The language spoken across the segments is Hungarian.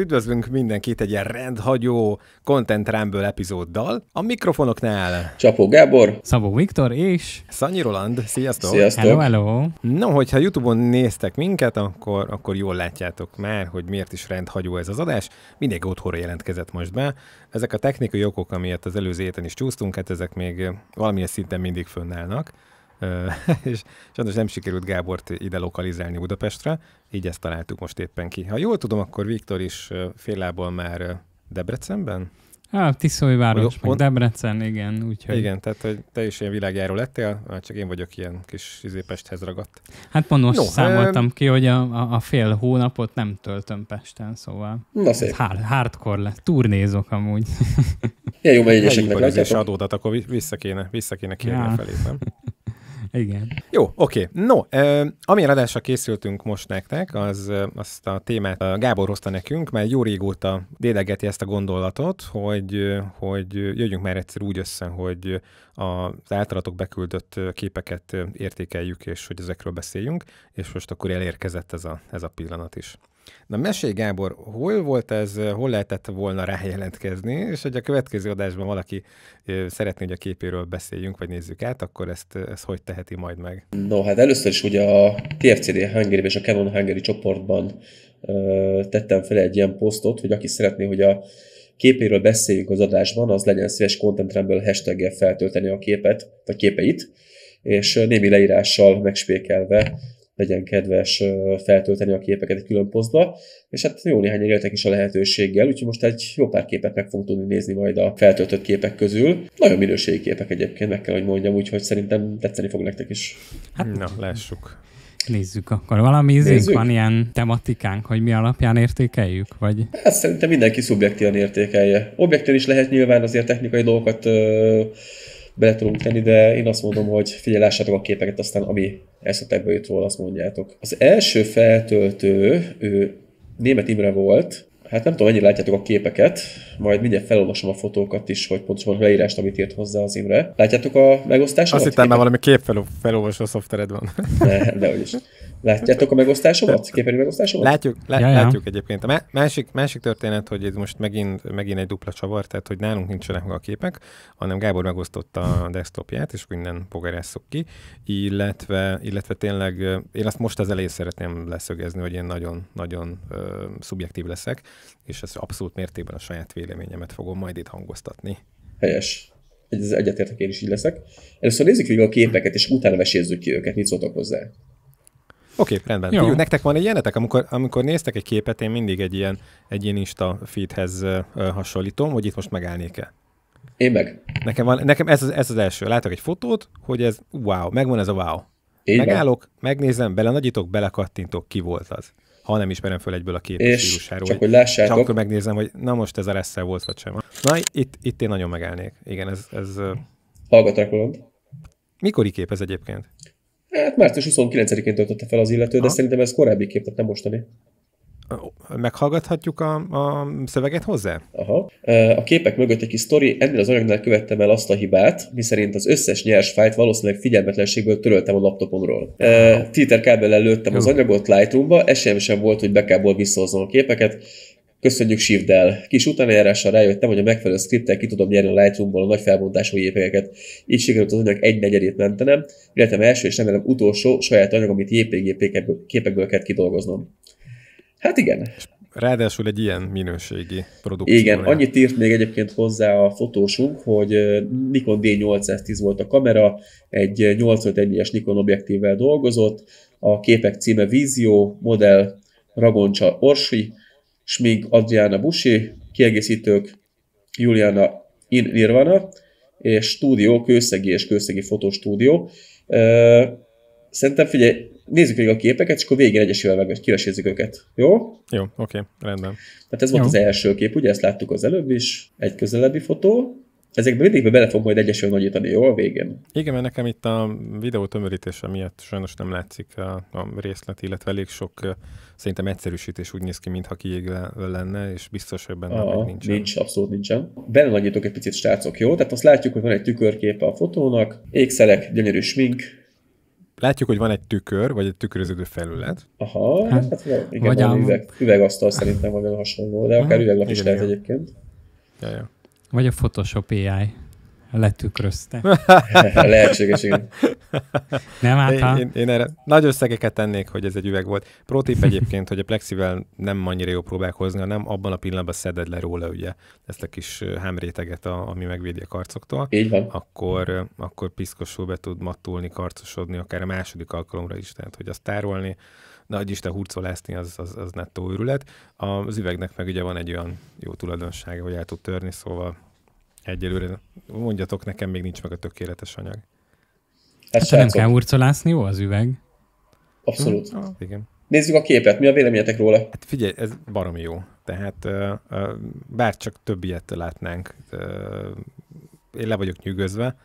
Üdvözlünk mindenkit egy ilyen rendhagyó Content Rumble epizóddal. A mikrofonoknál Csapó Gábor, Szabó Viktor és Szanyi Roland. Sziasztok! Sziasztok! Hello, hello! No, hogyha Youtube-on néztek minket, akkor, akkor jól látjátok már, hogy miért is rendhagyó ez az adás. Mindenki otthonra jelentkezett most be. Ezek a technikai okok, amiért az előző héten is csúsztunk, hát ezek még valamilyen szinten mindig fönnállnak. és sajnos nem sikerült Gábort ide lokalizálni Budapestre, így ezt találtuk most éppen ki. Ha jól tudom, akkor Viktor is féllából már Debrecenben? Hát, Tiszóiváros, meg on... Debrecen, igen. Úgyhogy... Igen, tehát hogy te is ilyen világjáró lettél, csak én vagyok ilyen kis izépesthez ragadt. Hát pont most no, hát- számoltam e... ki, hogy a, a, fél hónapot nem töltöm Pesten, szóval Na szép. Hard, hardcore lesz. Turnézok amúgy. Ja, jó, mert Ha látjátok. adódat, akkor vissza kéne, vissza kéne kérni ja. felét, nem? Igen. Jó, oké. Okay. No, amilyen adásra készültünk most nektek, az azt a témát Gábor hozta nekünk, mert jó régóta dédegeti ezt a gondolatot, hogy, hogy jöjjünk már egyszer úgy össze, hogy az általatok beküldött képeket értékeljük, és hogy ezekről beszéljünk, és most akkor elérkezett ez a, ez a pillanat is. Na mesélj Gábor, hol volt ez, hol lehetett volna rájelentkezni, és hogy a következő adásban valaki szeretné, hogy a képéről beszéljünk, vagy nézzük át, akkor ezt, ezt hogy teheti majd meg? No, hát először is ugye a TFCD Hungary és a Canon Hungary csoportban ö, tettem fel egy ilyen posztot, hogy aki szeretné, hogy a képéről beszéljünk az adásban, az legyen szíves Content hashtaggel feltölteni a képet, vagy képeit, és némi leírással megspékelve legyen kedves feltölteni a képeket egy külön posztba, és hát jó néhány éltek is a lehetőséggel, úgyhogy most egy jó pár képet meg fogunk tudni nézni majd a feltöltött képek közül. Nagyon minőségi képek egyébként, meg kell, hogy mondjam, úgyhogy szerintem tetszeni fog nektek is. Hát, Na, lássuk. Nézzük akkor. Valami ízünk van ilyen tematikánk, hogy mi alapján értékeljük? Vagy... Hát szerintem mindenki szubjektívan értékelje. Objektív is lehet nyilván azért technikai dolgokat ö, bele tudunk tenni, de én azt mondom, hogy figyelássátok a képeket, aztán ami eszetekbe jut róla, azt mondjátok. Az első feltöltő, ő német Imre volt, Hát nem tudom, mennyire látjátok a képeket, majd mindjárt felolvasom a fotókat is, hogy pontosan leírást, amit írt hozzá az Imre. Látjátok a megosztást? Azt hittem már valami képfelolvasó szoftvered van. Ne, de is. Látjátok a megosztásomat? Képernyő megosztásomat? Látjuk, lá- ja, ja. látjuk egyébként. A másik, másik történet, hogy ez most megint, megint egy dupla csavar, tehát hogy nálunk nincsenek meg a képek, hanem Gábor megosztotta a desktopját, és innen pogarászok ki, illetve, illetve tényleg én azt most az elején szeretném leszögezni, hogy én nagyon-nagyon ö, szubjektív leszek, és ezt abszolút mértékben a saját véleményemet fogom majd itt hangoztatni. Helyes. egyetértek én is így leszek. Először nézzük végig a képeket, és utána mesézzük ki őket, mit szóltok hozzá. Oké, okay, rendben. Jó. Nektek van egy ilyenetek? Amikor, amikor néztek egy képet, én mindig egy ilyen, egy ilyen Insta feedhez hasonlítom, hogy itt most megállnék-e. Én meg. Nekem, van, nekem ez, az, ez az első. Látok egy fotót, hogy ez wow, megvan ez a wow. Én Megállok, van. megnézem, belenagyítok, belekattintok, ki volt az. Ha nem ismerem föl egyből a kép stílusáról. Csak hogy lássátok. Csak akkor megnézem, hogy na most ez a lesz volt, vagy sem. Na, itt, itt én nagyon megállnék. Igen, ez... ez Hallgatok Mikor kép ez egyébként? Hát március 29-én töltötte fel az illető, de ha. szerintem ez korábbi kép, tehát nem mostani. Meghallgathatjuk a, a szöveget hozzá? Aha. A képek mögött egy kis sztori, ennél az anyagnál követtem el azt a hibát, miszerint az összes nyers fájt valószínűleg figyelmetlenségből töröltem a laptopomról. Twitter kábellel lőttem az anyagot Lightroomba, esélyem sem volt, hogy bekából visszahozom a képeket, Köszönjük Shivdel. Kis utánajárással rájöttem, hogy a megfelelő szkriptel ki tudom nyerni a Lightroom-ból a nagy felbontású jépegeket. Így sikerült az anyag egy negyedét mentenem, illetve első és remélem utolsó saját anyag, amit JPG képekből kell kidolgoznom. Hát igen. Ráadásul egy ilyen minőségi produkció. Igen, annyit írt még egyébként hozzá a fotósunk, hogy Nikon D810 volt a kamera, egy 851-es Nikon objektívvel dolgozott, a képek címe Vizio modell Ragoncsa Orsi, Smig Adriana Busi, kiegészítők Juliana In Nirvana, és stúdió, kőszegi és kőszegi fotostúdió. Szerintem figyelj, nézzük végig a képeket, és akkor végén egyesével meg, hogy kivesézzük őket. Jó? Jó, oké, rendben. Tehát ez volt Jó. az első kép, ugye ezt láttuk az előbb is, egy közelebbi fotó, ezekbe mindig bele fog majd egyesül nagyítani, jó a végén? Igen, mert nekem itt a videó tömörítése miatt sajnos nem látszik a, a részlet, illetve elég sok szerintem egyszerűsítés úgy néz ki, mintha kiégve lenne, és biztos, hogy benne Aha, nincs. Nincs, abszolút nincsen. Benne nagyítok egy picit, srácok, jó? Tehát azt látjuk, hogy van egy tükörképe a fotónak, ékszelek, gyönyörű smink, látjuk, hogy van egy tükör, vagy egy tükröződő felület. Aha, hát, hát igen, vagy üveg, üvegasztal szerintem, vagy hasonló, de akár üveglap is lehet igen. egyébként. Ja, ja. Vagy a Photoshop AI letükrözte. Lehetséges, igen. Nem által? Én, én, erre nagy összegeket tennék, hogy ez egy üveg volt. Protip egyébként, hogy a plexivel nem annyira jó próbálkozni, hanem abban a pillanatban szeded le róla ugye ezt a kis hámréteget, ami megvédi a karcoktól. Így van. Akkor, akkor piszkosul be tud mattulni, karcosodni, akár a második alkalomra is, tehát hogy azt tárolni, de hogy Isten hurcolászni az, az, az nettó őrület. Az üvegnek meg ugye van egy olyan jó tulajdonsága, hogy el tud törni, szóval egyelőre mondjatok, nekem még nincs meg a tökéletes anyag. Ez hát nem kell hurcolászni, jó az üveg? Abszolút. Hm? Ah, igen. Nézzük a képet, mi a véleményetek róla? Hát figyelj, ez baromi jó. Tehát bár csak több ilyet látnánk, én le vagyok nyűgözve.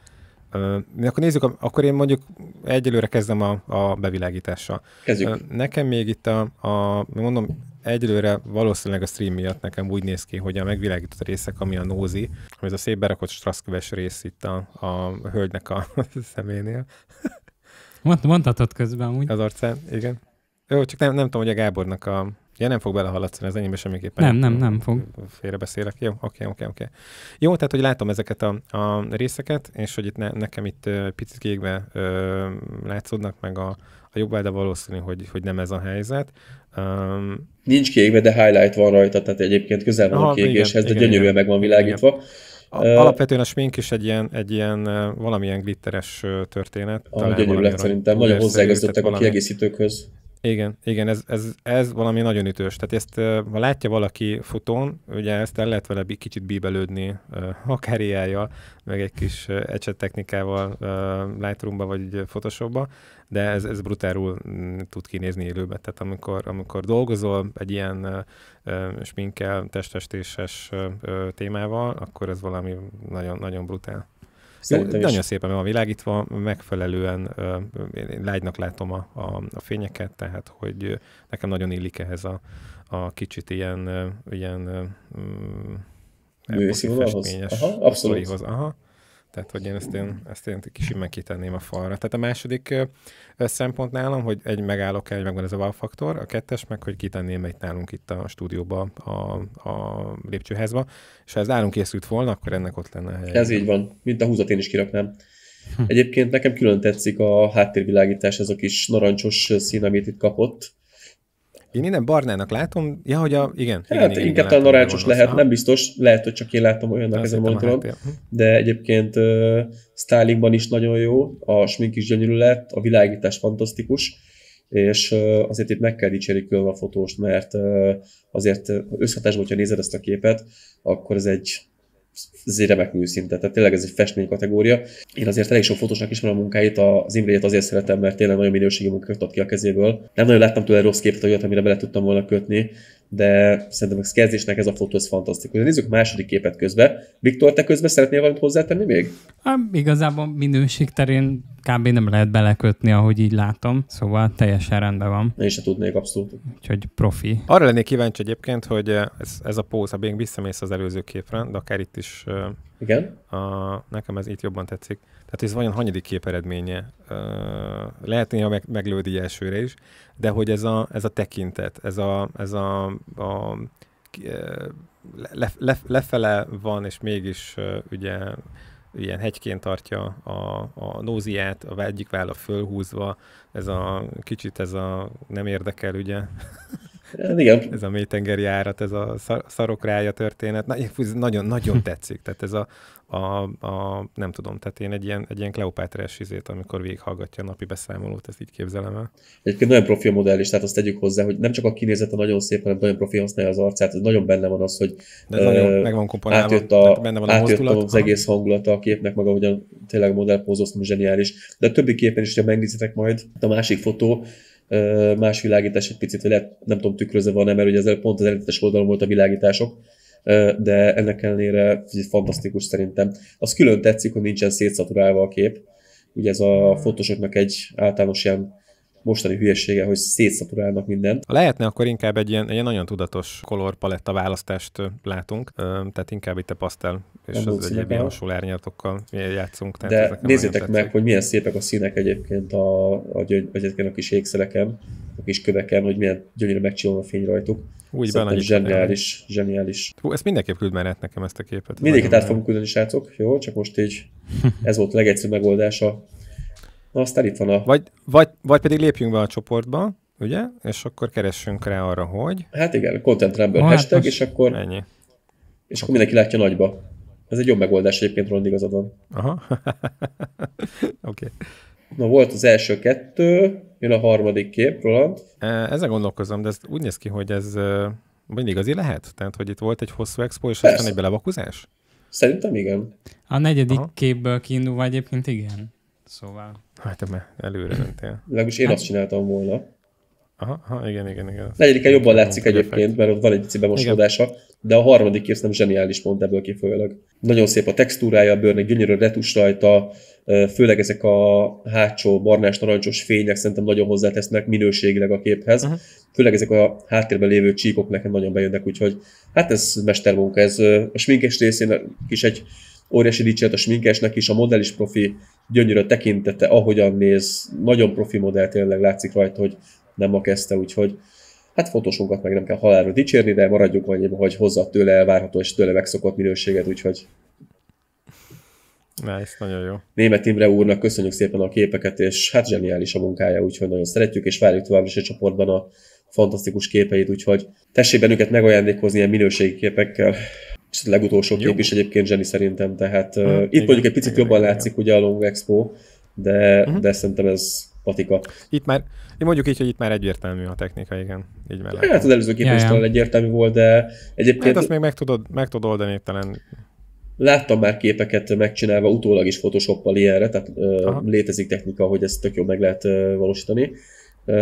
Akkor nézzük, akkor én mondjuk egyelőre kezdem a, a bevilágítással. Kezdjük. Nekem még itt a, a, mondom, egyelőre valószínűleg a stream miatt nekem úgy néz ki, hogy a megvilágított részek, ami a nózi, hogy ez a szép berakott straszköves rész itt a, a hölgynek a, szeménél. mondhatod közben úgy. Az arcán, igen. Jó, csak nem, nem tudom, hogy a Gábornak a, Ja, nem fog belehallatszani, az enyémbe semmiképpen. Nem, nem, nem fog. Félrebeszélek. Jó, oké, oké, oké. Jó, tehát, hogy látom ezeket a, a részeket, és hogy itt ne, nekem itt uh, picit kékbe uh, látszódnak meg a, a jobb de valószínű, hogy, hogy nem ez a helyzet. Um, Nincs kékbe, de highlight van rajta, tehát egyébként közel van aha, a kékéshez, de igen, gyönyörűen igen, meg van világítva. Igen. alapvetően a smink is egy ilyen, egy ilyen valamilyen glitteres történet. talán gyönyörű lett szerintem, nagyon hozzáigazdottak a kiegészítőkhöz. Igen, igen, ez, ez, ez valami nagyon ütős. Tehát ezt, ha látja valaki futón, ugye ezt el lehet vele kicsit bíbelődni a karriájjal, meg egy kis ecset technikával Lightroom-ba vagy Photoshop-ba, de ez, ez brutálul mm, tud kinézni élőben. Tehát amikor, amikor dolgozol egy ilyen sminkel, testestéses témával, akkor ez valami nagyon, nagyon brutál. Szerintem Nagyon is. szépen van világítva, megfelelően én lágynak látom a, a, a fényeket, tehát hogy nekem nagyon illik ehhez a, a kicsit ilyen, ilyen Művészi mm, vonalhoz? Aha, abszolút. Aha. Tehát, hogy én ezt én, ezt én simán kitenném a falra. Tehát a második szempont nálam, hogy egy megállok el, megvan ez a wow faktor, a kettes meg, hogy kitenném egy nálunk itt a stúdióba, a, a lépcsőházba, és ha ez nálunk készült volna, akkor ennek ott lenne a Ez így van, mint a húzat én is kiraknám. Egyébként nekem külön tetszik a háttérvilágítás, ez a kis narancsos szín, amit itt kapott. Én innen barnának látom, ja, hogy a, igen. Hát igen, igen, inkább igen, talán narácsos lehet, nem biztos, lehet, hogy csak én látom olyannak ezen a monitoron, de egyébként uh, stylingban is nagyon jó, a smink is gyönyörű lett, a világítás fantasztikus, és uh, azért itt meg kell dicsérni külön a fotóst, mert uh, azért összhatásban, hogyha nézed ezt a képet, akkor ez egy ez egy remek műszinte, tehát tényleg ez egy festmény kategória. Én azért elég sok fotósnak ismerem a munkáit, az Imrét azért szeretem, mert tényleg nagyon minőségi munkát ad ki a kezéből. Nem nagyon láttam tőle rossz képet, olyat, amire bele tudtam volna kötni, de szerintem ez kezdésnek ez a fotó ez fantasztikus. Nézzük második képet közben. Viktor, te közben szeretnél valamit hozzátenni még? Hát, igazából minőség terén kb. nem lehet belekötni, ahogy így látom, szóval teljesen rendben van. Én se tudnék abszolút. Úgyhogy profi. Arra lennék kíváncsi egyébként, hogy eh, ez, ez a póz, ha még visszamész az előző képre, de akár itt is eh, igen. A, nekem ez itt jobban tetszik. Tehát ez vajon hanyadik képeredménye? Uh, lehet néha meg, meglődi elsőre is, de hogy ez a, ez a tekintet, ez a, ez a, a le, le, lefele van, és mégis ugye ilyen hegyként tartja a, a nóziát, a egyik válla fölhúzva, ez a kicsit ez a nem érdekel, ugye? Hát igen. Ez a mélytengeri járat, ez a szarokrája történet, nagyon-nagyon tetszik. Tehát ez a, a, a, nem tudom, tehát én egy ilyen, egy ilyen Kleopátrás izét, amikor végighallgatja a napi beszámolót, ezt így képzelem el. Egyébként nagyon profi a modell is, tehát azt tegyük hozzá, hogy nem csak a kinézete nagyon szép, hanem nagyon profi használja az arcát, ez nagyon benne van az, hogy De ez uh, meg van komponálva, átjött, a, benne van a átjött az egész hangulata a képnek, maga ugyan tényleg modellpózó, zseniális. De a többi képen is, ha megnézitek majd, a másik fotó, más világítás egy picit, vagy lehet, nem tudom tükrözve van-e, mert ugye ezzel pont az előttes oldalon volt a világítások, de ennek ellenére fantasztikus szerintem. Az külön tetszik, hogy nincsen szétszaturálva a kép, ugye ez a fotósoknak egy általános ilyen mostani hülyesége, hogy szétszaturálnak mindent. Ha lehetne, akkor inkább egy ilyen, egy ilyen nagyon tudatos kolorpaletta választást látunk, tehát inkább itt a pasztel és nem az egyéb ilyen hasonló árnyalatokkal játszunk. Tehát De nézzétek meg, hogy milyen szépek a színek egyébként a, a, gyöny, a kis ékszereken, a kis köveken, hogy milyen gyönyörű megcsillan a fény rajtuk. Úgy hogy zseniális, zseniális. Hú, ezt mindenképp küld már nekem ezt a képet. Mindenképp át fogunk küldeni, srácok. Jó, csak most így ez volt a legegyszerűbb megoldás a Na, aztán itt van a... Vagy, vagy, vagy pedig lépjünk be a csoportba, ugye? És akkor keressünk rá arra, hogy... Hát igen, Content Rumble ah, hát hashtag, hát és akkor... Ennyi. És akkor mindenki látja nagyba. Ez egy jobb megoldás egyébként, Rond, igazad van. Aha. Oké. okay. Na, volt az első kettő, jön a harmadik kép, Roland. E, ezen gondolkozom, de ez úgy néz ki, hogy ez e, mindig az lehet? Tehát, hogy itt volt egy hosszú expo, és aztán egy belevakuzás? Szerintem igen. A negyedik Aha. képből kiindulva egyébként igen. Szóval... Hát, mert előre mentél. Legalábbis én azt csináltam volna. Aha, aha igen, igen, igen. Negyediken jobban látszik egyébként, mert ott van egy cibe mosódása, de a harmadik kész nem zseniális pont ebből kifolyólag. Nagyon szép a textúrája a bőrnek, gyönyörű retus rajta, főleg ezek a hátsó barnás, narancsos fények szerintem nagyon hozzátesznek minőségileg a képhez. Uh-huh. Főleg ezek a háttérben lévő csíkok nekem nagyon bejönnek, úgyhogy hát ez mestermunka, ez a sminkes részén is egy óriási dicséret a sminkesnek is, a modell is profi, gyönyörű tekintete, ahogyan néz, nagyon profi modell, tényleg látszik rajta, hogy nem ma kezdte, úgyhogy hát fotósunkat meg nem kell halálra dicsérni, de maradjunk annyiba, hogy hozza tőle elvárható és tőle megszokott minőséget, úgyhogy Nice, nagyon jó. Német Imre úrnak köszönjük szépen a képeket, és hát zseniális a munkája, úgyhogy nagyon szeretjük, és várjuk továbbra is a csoportban a fantasztikus képeit, úgyhogy tessék bennünket megajándékozni ilyen minőségi képekkel és a legutolsó Jó. kép is egyébként Jenny szerintem, tehát hmm, uh, itt igen, mondjuk egy picit igen, jobban igen, látszik igen. ugye a Long Expo, de, uh-huh. de szerintem ez patika. Itt már, én mondjuk így, hogy itt már egyértelmű a technika, igen. Így már hát az előző kép is talán egyértelmű volt, de egyébként... Hát azt még meg tudod, meg tudod oldani talán láttam már képeket megcsinálva utólag is photoshop Photoshop-pal ilyenre, tehát ö, létezik technika, hogy ezt tök jól meg lehet ö, valósítani, ö,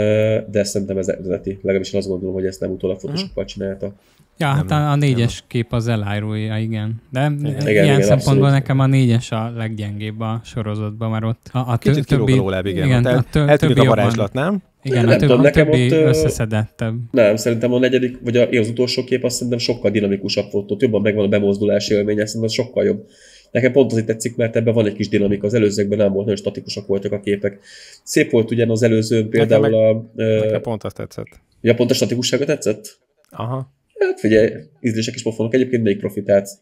de szerintem ez eredeti. Legalábbis azt gondolom, hogy ezt nem utólag Photoshop-pal mhm. csinálta. Ja, hát a, a négyes nem. kép az elárulja, igen. De igen, ilyen igen, szempontból abszolút. nekem a négyes a leggyengébb a sorozatban, mert ott a, a Kicsit többi... Rólább, igen. igen a tő, többi a varázslat, nem? Igen, nem, a, több, tudom, a többi ott, összeszedettebb. Nem, szerintem a negyedik, vagy a, az utolsó kép azt szerintem sokkal dinamikusabb volt, ott jobban megvan a bemozdulás élmény, szerintem az sokkal jobb. Nekem pont azért tetszik, mert ebben van egy kis dinamika, az előzőkben nem volt, nagyon statikusak voltak a képek. Szép volt ugyan az előzőn például nekem meg, a... Nekem pont azt tetszett. Ja, pont a statikussága tetszett? Aha. Hát figyelj, ízlések is pofonok egyébként, de profitálsz.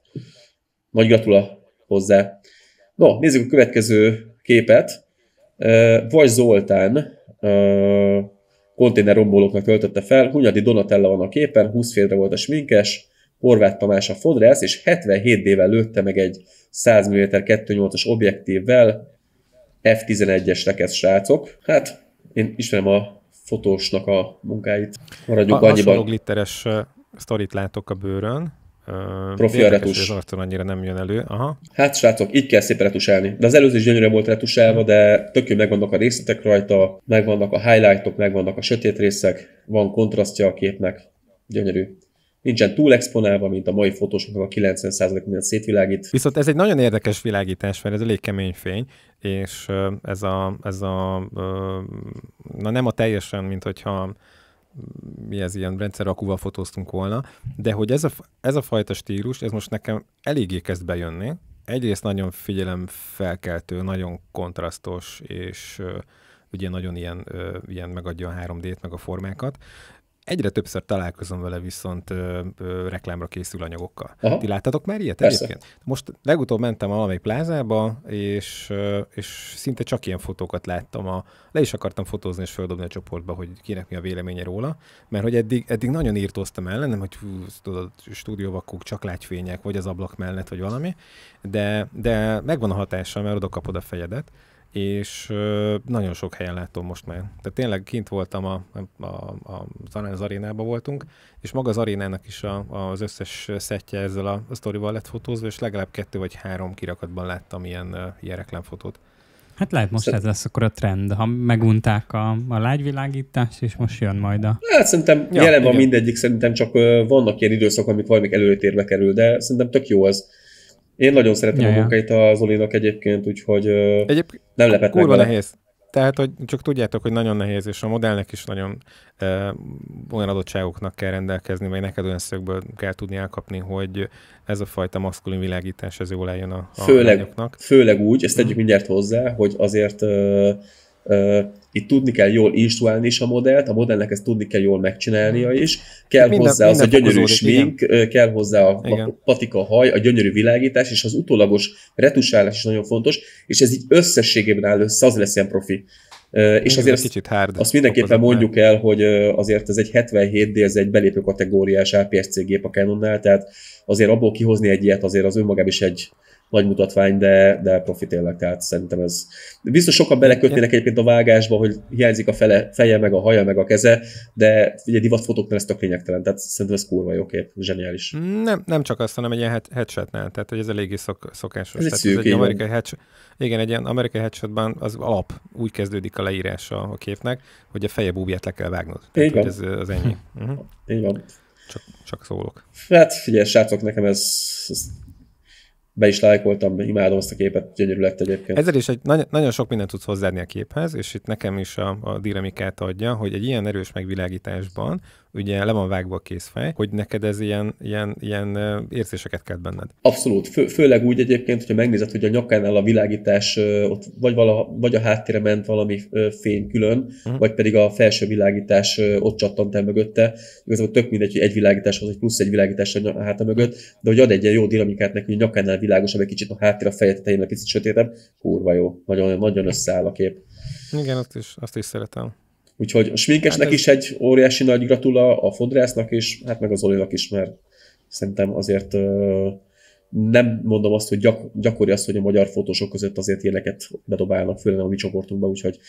Nagy gratula hozzá. No, nézzük a következő képet. Vagy Zoltán rombolóknak töltötte fel, Hunyadi Donatella van a képen, 20 félre volt a sminkes, Horváth Tamás a fodrász, és 77 dével lőtte meg egy 100 mm 2.8-as objektívvel F11-es rekesz srácok. Hát, én ismerem a fotósnak a munkáit. Maradjuk a, annyiban. A glitteres sztorit látok a bőrön. Profi a retus. Az arcon annyira nem jön elő. Aha. Hát srácok, így kell szépen retusálni. De az előző is gyönyörű volt retusálva, de tök megvannak a részletek rajta, megvannak a highlightok, megvannak a sötét részek, van kontrasztja a képnek. Gyönyörű nincsen túl exponálva, mint a mai fotósoknak a 90% minden szétvilágít. Viszont ez egy nagyon érdekes világítás, mert ez elég kemény fény, és ez a, ez a na nem a teljesen, mint hogyha mi ez ilyen rendszerakúval fotóztunk volna, de hogy ez a, ez a fajta stílus, ez most nekem eléggé kezd bejönni. Egyrészt nagyon figyelemfelkeltő, nagyon kontrasztos, és ö, ugye nagyon ilyen, ö, ilyen megadja a 3D-t, meg a formákat. Egyre többször találkozom vele viszont ö, ö, reklámra készül anyagokkal. Aha. Ti láttatok már ilyet Persze. egyébként? Most legutóbb mentem a valamelyik plázába, és, ö, és szinte csak ilyen fotókat láttam. A, le is akartam fotózni és földobni a csoportba, hogy kinek mi a véleménye róla, mert hogy eddig, eddig nagyon írtóztam ellenem, hogy hú, tudod, stúdióvakok, csak lágyfények, vagy az ablak mellett, vagy valami, de, de megvan a hatása, mert oda kapod a fejedet, és nagyon sok helyen látom most már. Tehát tényleg kint voltam, a, a, a, talán az arénában voltunk, és maga az arénának is a, az összes szettje ezzel a, a sztorival lett fotózva, és legalább kettő vagy három kirakatban láttam ilyen, ilyen reklámfotót. Hát lehet most szerintem... ez lesz akkor a trend, ha megunták a, a lágyvilágítást, és most jön majd a... Hát szerintem ja, jelen van mindegyik, szerintem csak vannak ilyen időszak, amik valamik előtérbe kerül, de szerintem tök jó az én nagyon szeretem Jaja. a munkáit a Zolinak egyébként, úgyhogy Egyéb... nem lepett meg nehéz. Tehát, hogy csak tudjátok, hogy nagyon nehéz, és a modellnek is nagyon e, olyan adottságoknak kell rendelkezni, vagy neked olyan szögből kell tudni elkapni, hogy ez a fajta maszkulin világítás, az jól eljön a, a főleg, Főleg úgy, ezt tegyük mhm. mindjárt hozzá, hogy azért e, itt tudni kell jól instruálni is a modellt, a modellnek ezt tudni kell jól megcsinálnia mm. is, kell minden, hozzá minden az a gyönyörű smink, igen. kell hozzá a igen. patika haj, a gyönyörű világítás, és az utólagos retusálás is nagyon fontos, és ez így összességében áll össze, az lesz ilyen profi. Én és azért kicsit hard azt mindenképpen mondjuk el, hogy azért ez egy 77D, ez egy belépő kategóriás APS-C gép a Canonnál, tehát azért abból kihozni egy ilyet azért az önmagában is egy nagy mutatvány, de, de profi tényleg, tehát szerintem ez... Biztos sokan belekötnének egyébként a vágásba, hogy hiányzik a fele, feje, meg a haja, meg a keze, de ugye divatfotóknál ez tök lényegtelen, tehát szerintem ez kurva jó kép, zseniális. Nem, nem csak azt, hanem egy ilyen headshotnál, tehát hogy ez eléggé szok, szokásos. Ez egy, szűk, ez egy amerikai headshot, igen, egy ilyen amerikai headshotban az alap úgy kezdődik a leírása a képnek, hogy a feje búbját le kell vágnod. Tehát, ez az ennyi. Uh-huh. Így van. Csak, csak szólok. Hát figyelj, srácok, nekem ez, ez be is lájkoltam, imádom azt a képet, gyönyörű lett egyébként. Ezzel is egy, nagyon, nagyon sok mindent tudsz hozzáadni a képhez, és itt nekem is a, a dinamikát adja, hogy egy ilyen erős megvilágításban ugye le van vágva a készfej, hogy neked ez ilyen, ilyen, ilyen érzéseket kelt benned. Abszolút, Fő, főleg úgy egyébként, hogyha megnézed, hogy a nyakánál a világítás ott vagy, vala, vagy a háttérre ment valami fény külön, uh-huh. vagy pedig a felső világítás ott csattant el mögötte. Igazából tök mindegy, hogy egy világítás egy plusz egy világítás a háta mögött, de hogy ad egy ilyen jó dinamikát neki, hogy a nyakánál világosabb, egy kicsit a háttér a feje egy picit sötétebb, kurva jó, nagyon, nagyon összeáll a kép. Igen, azt is, azt is szeretem. Úgyhogy a Sminkesnek hát ez... is egy óriási nagy gratula, a Fodrásznak is, hát meg az Olinak is, mert szerintem azért nem mondom azt, hogy gyak, gyakori az, hogy a magyar fotósok között azért ilyeneket bedobálnak, főleg a mi csoportunkban, úgyhogy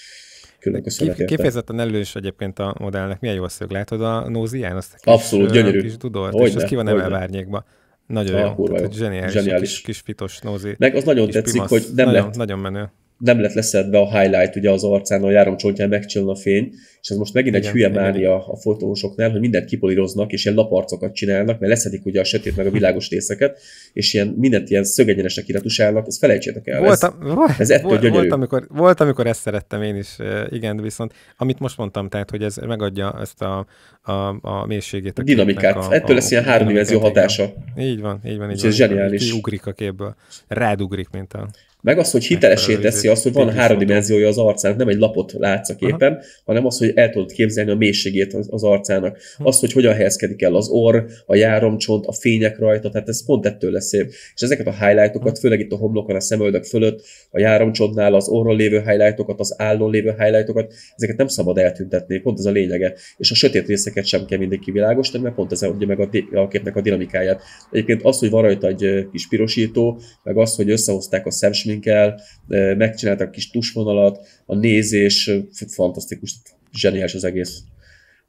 külön köszönet Kifejezetten elős egyébként a modellnek, milyen jó szög, látod a Nózián? Azt a Abszolút, gyönyörű. Kis dudort, és az ki van emelve árnyékba. Nagyon ah, jó, tehát, jó. Zseniális, zseniális. Kis, kis fitos nózi. Meg az nagyon tetszik, pimasz. hogy nem nagyon, lett... Nagyon menő nem lett leszedve a highlight ugye az arcán, a csontján megcsillan a fény, és ez most megint igen, egy hülye igen. mánia a fotósoknál, hogy mindent kipolíroznak, és ilyen laparcokat csinálnak, mert leszedik ugye a sötét meg a világos részeket, és ilyen mindent ilyen szögegyenesnek iratusálnak, ezt felejtsétek el. Volt, ez, ez ettől volt, gyönyörű. Volt amikor, volt, amikor ezt szerettem én is, eh, igen, viszont amit most mondtam, tehát, hogy ez megadja ezt a, a, a mélységét. A dinamikát. A, ettől a, lesz ilyen három hatása. van, Így van, így van. Így van, ez zseniális. Ugrik a képből. Rádugrik, mint a... Meg az, hogy hitelesé teszi izé, azt, hogy van háromdimenziója az arcának, nem egy lapot látsz a képen, Aha. hanem az, hogy el tudod képzelni a mélységét az, az arcának. Azt, hogy hogyan helyezkedik el az orr, a járomcsont, a fények rajta, tehát ez pont ettől lesz szép. És ezeket a highlightokat, főleg itt a homlokon, a szemöldök fölött, a járomcsontnál az orron lévő highlightokat, az állon lévő highlightokat, ezeket nem szabad eltüntetni, pont ez a lényege. És a sötét részeket sem kell mindig kivilágosítani, mert pont ez adja meg a, a képnek a dinamikáját. Egyébként az, hogy van rajta egy kis pirosító, meg az, hogy összehozták a szemsmink tűnjünk el, megcsináltak kis tusvonalat, a nézés fantasztikus, zseniás az egész.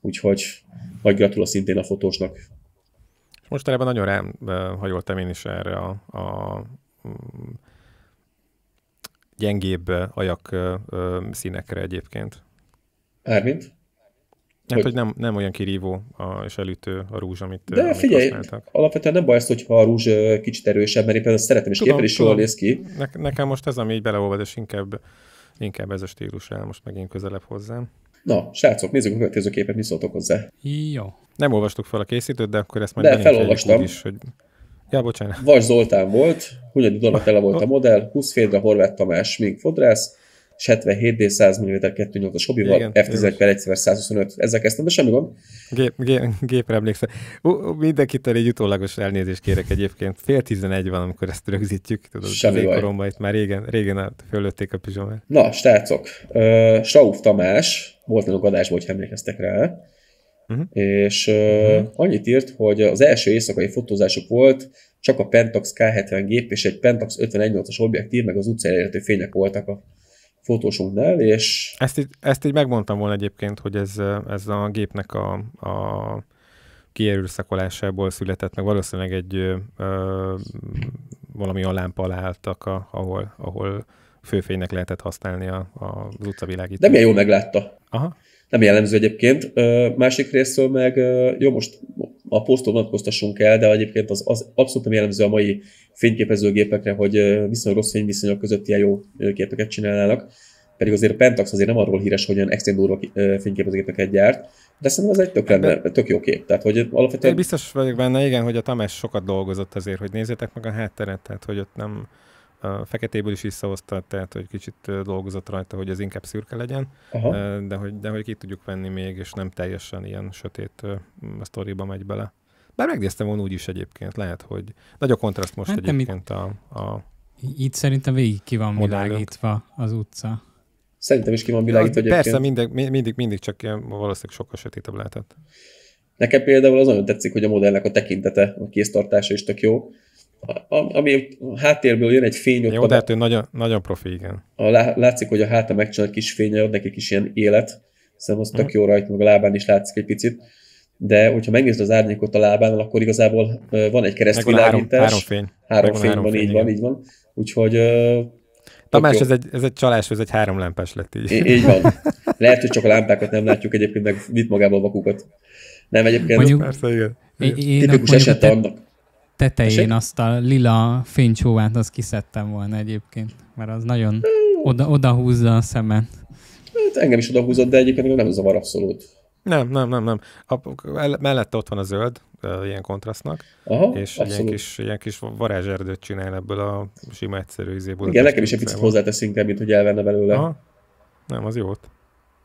Úgyhogy nagy gratula szintén a fotósnak. És mostanában nagyon rám hajoltam én is erre a, a mm, gyengébb ajak színekre egyébként. Ármint? Hát, hogy nem, nem olyan kirívó a, és elütő a rúzs, amit De amit figyelj, használtak. alapvetően nem baj az, hogyha a rúzs kicsit erősebb, mert én például szeretem, és képen is jól néz ki. Ne, nekem most ez, ami így beleolvad, és inkább, inkább ez a stílus áll most megint közelebb hozzám. Na, srácok, nézzük a következő képet, mi szóltok hozzá. Jó. Nem olvastuk fel a készítőt, de akkor ezt majd de felolvastam. Is, hogy... Ja, bocsánat. Vas Zoltán volt, Hunyadi Donatella volt a modell, 20 Fédra Horváth Tamás, Mink Fodrász, 77D 100 mm 2.8-as hobbival, f 10 1 125 ezzel kezdtem, de semmi gond. Gép, gép, gépre emlékszem. Ú, mindenkitől egy utólagos elnézést kérek egyébként. Fél 11 van, amikor ezt rögzítjük. Tudod, semmi baj. Koromba, itt már régen, régen fölötték a pizsomát. Na, srácok, uh, Sauf Tamás, volt nálunk adásban, hogy emlékeztek rá, Uh-huh. És uh, uh-huh. annyit írt, hogy az első éjszakai fotózásuk volt, csak a Pentax K70 gép és egy Pentax 51.8-as objektív, meg az utcai elérhető fények voltak a fotósunknál, és... Ezt így, ezt így megmondtam volna egyébként, hogy ez, ez a gépnek a, a kierőszakolásából született, meg valószínűleg egy ö, valami olyan lámpa alá álltak, a, ahol, ahol főfénynek lehetett használni a, a, az utcavilágítást. De milyen jól meglátta. Aha nem jellemző egyébként. Másik részről meg, jó, most a posztot vonatkoztassunk el, de egyébként az, az abszolút nem jellemző a mai fényképezőgépekre, hogy viszonylag rossz fényviszonyok között ilyen jó képeket csinálnának. Pedig azért a Pentax azért nem arról híres, hogy olyan extrém durva fényképezőgépeket gyárt, de szerintem az egy tök, lenne, de, tök jó kép. Tehát, hogy alapvetően... Én biztos vagyok benne, igen, hogy a Tamás sokat dolgozott azért, hogy nézzétek meg a hátteret, tehát hogy ott nem a feketéből is visszahozta, tehát hogy kicsit dolgozott rajta, hogy ez inkább szürke legyen, de hogy, de hogy ki tudjuk venni még, és nem teljesen ilyen sötét a sztoriba megy bele. Bár megnéztem volna úgy is egyébként, lehet, hogy nagy a kontraszt most hát egyébként a, a... Itt szerintem végig ki van világítva az utca. Szerintem is ki van világítva egyébként. Persze, mindig, mindig, mindig csak ilyen, valószínűleg sokkal sötétebb lehetett. Nekem például az nagyon tetszik, hogy a modellnek a tekintete, a kéztartása is tök jó, ami háttérből jön egy fény. Ott Jó, de hát ő nagyon, nagyon profi, igen. A, látszik, hogy a háta megcsinál kis fénye, ad neki kis ilyen élet, Szerintem az tök mhm. jó rajta, meg a lábán is látszik egy picit. De hogyha megnézed az árnyékot a lábánál, akkor igazából van egy keresztvilágítás. Három, három fény. Három fény, három van, fény, így igen. van, így van. Úgyhogy Tamás, ez egy, ez egy csalás, ez egy három lámpás lett így. É, így van. Lehet, hogy csak a lámpákat nem látjuk egyébként, meg vitt a vakukat. Nem egyébként. Mondjuk, persze, igen. Én, én tipikus esete annak tetején Tessék? azt a lila fénycsóvát, azt kiszedtem volna egyébként, mert az nagyon oda, oda húzza a szemet. Hát engem is oda húzott, de egyébként nem zavar abszolút. Nem, nem, nem, nem. A, mellette ott van a zöld, ilyen kontrasztnak, Aha, és ilyen kis, ilyen kis varázserdőt csinál ebből a sima egyszerű izéből. Igen, nekem is egy picit hozzáteszünk, mint hogy elvenne belőle. Aha. Nem, az jót.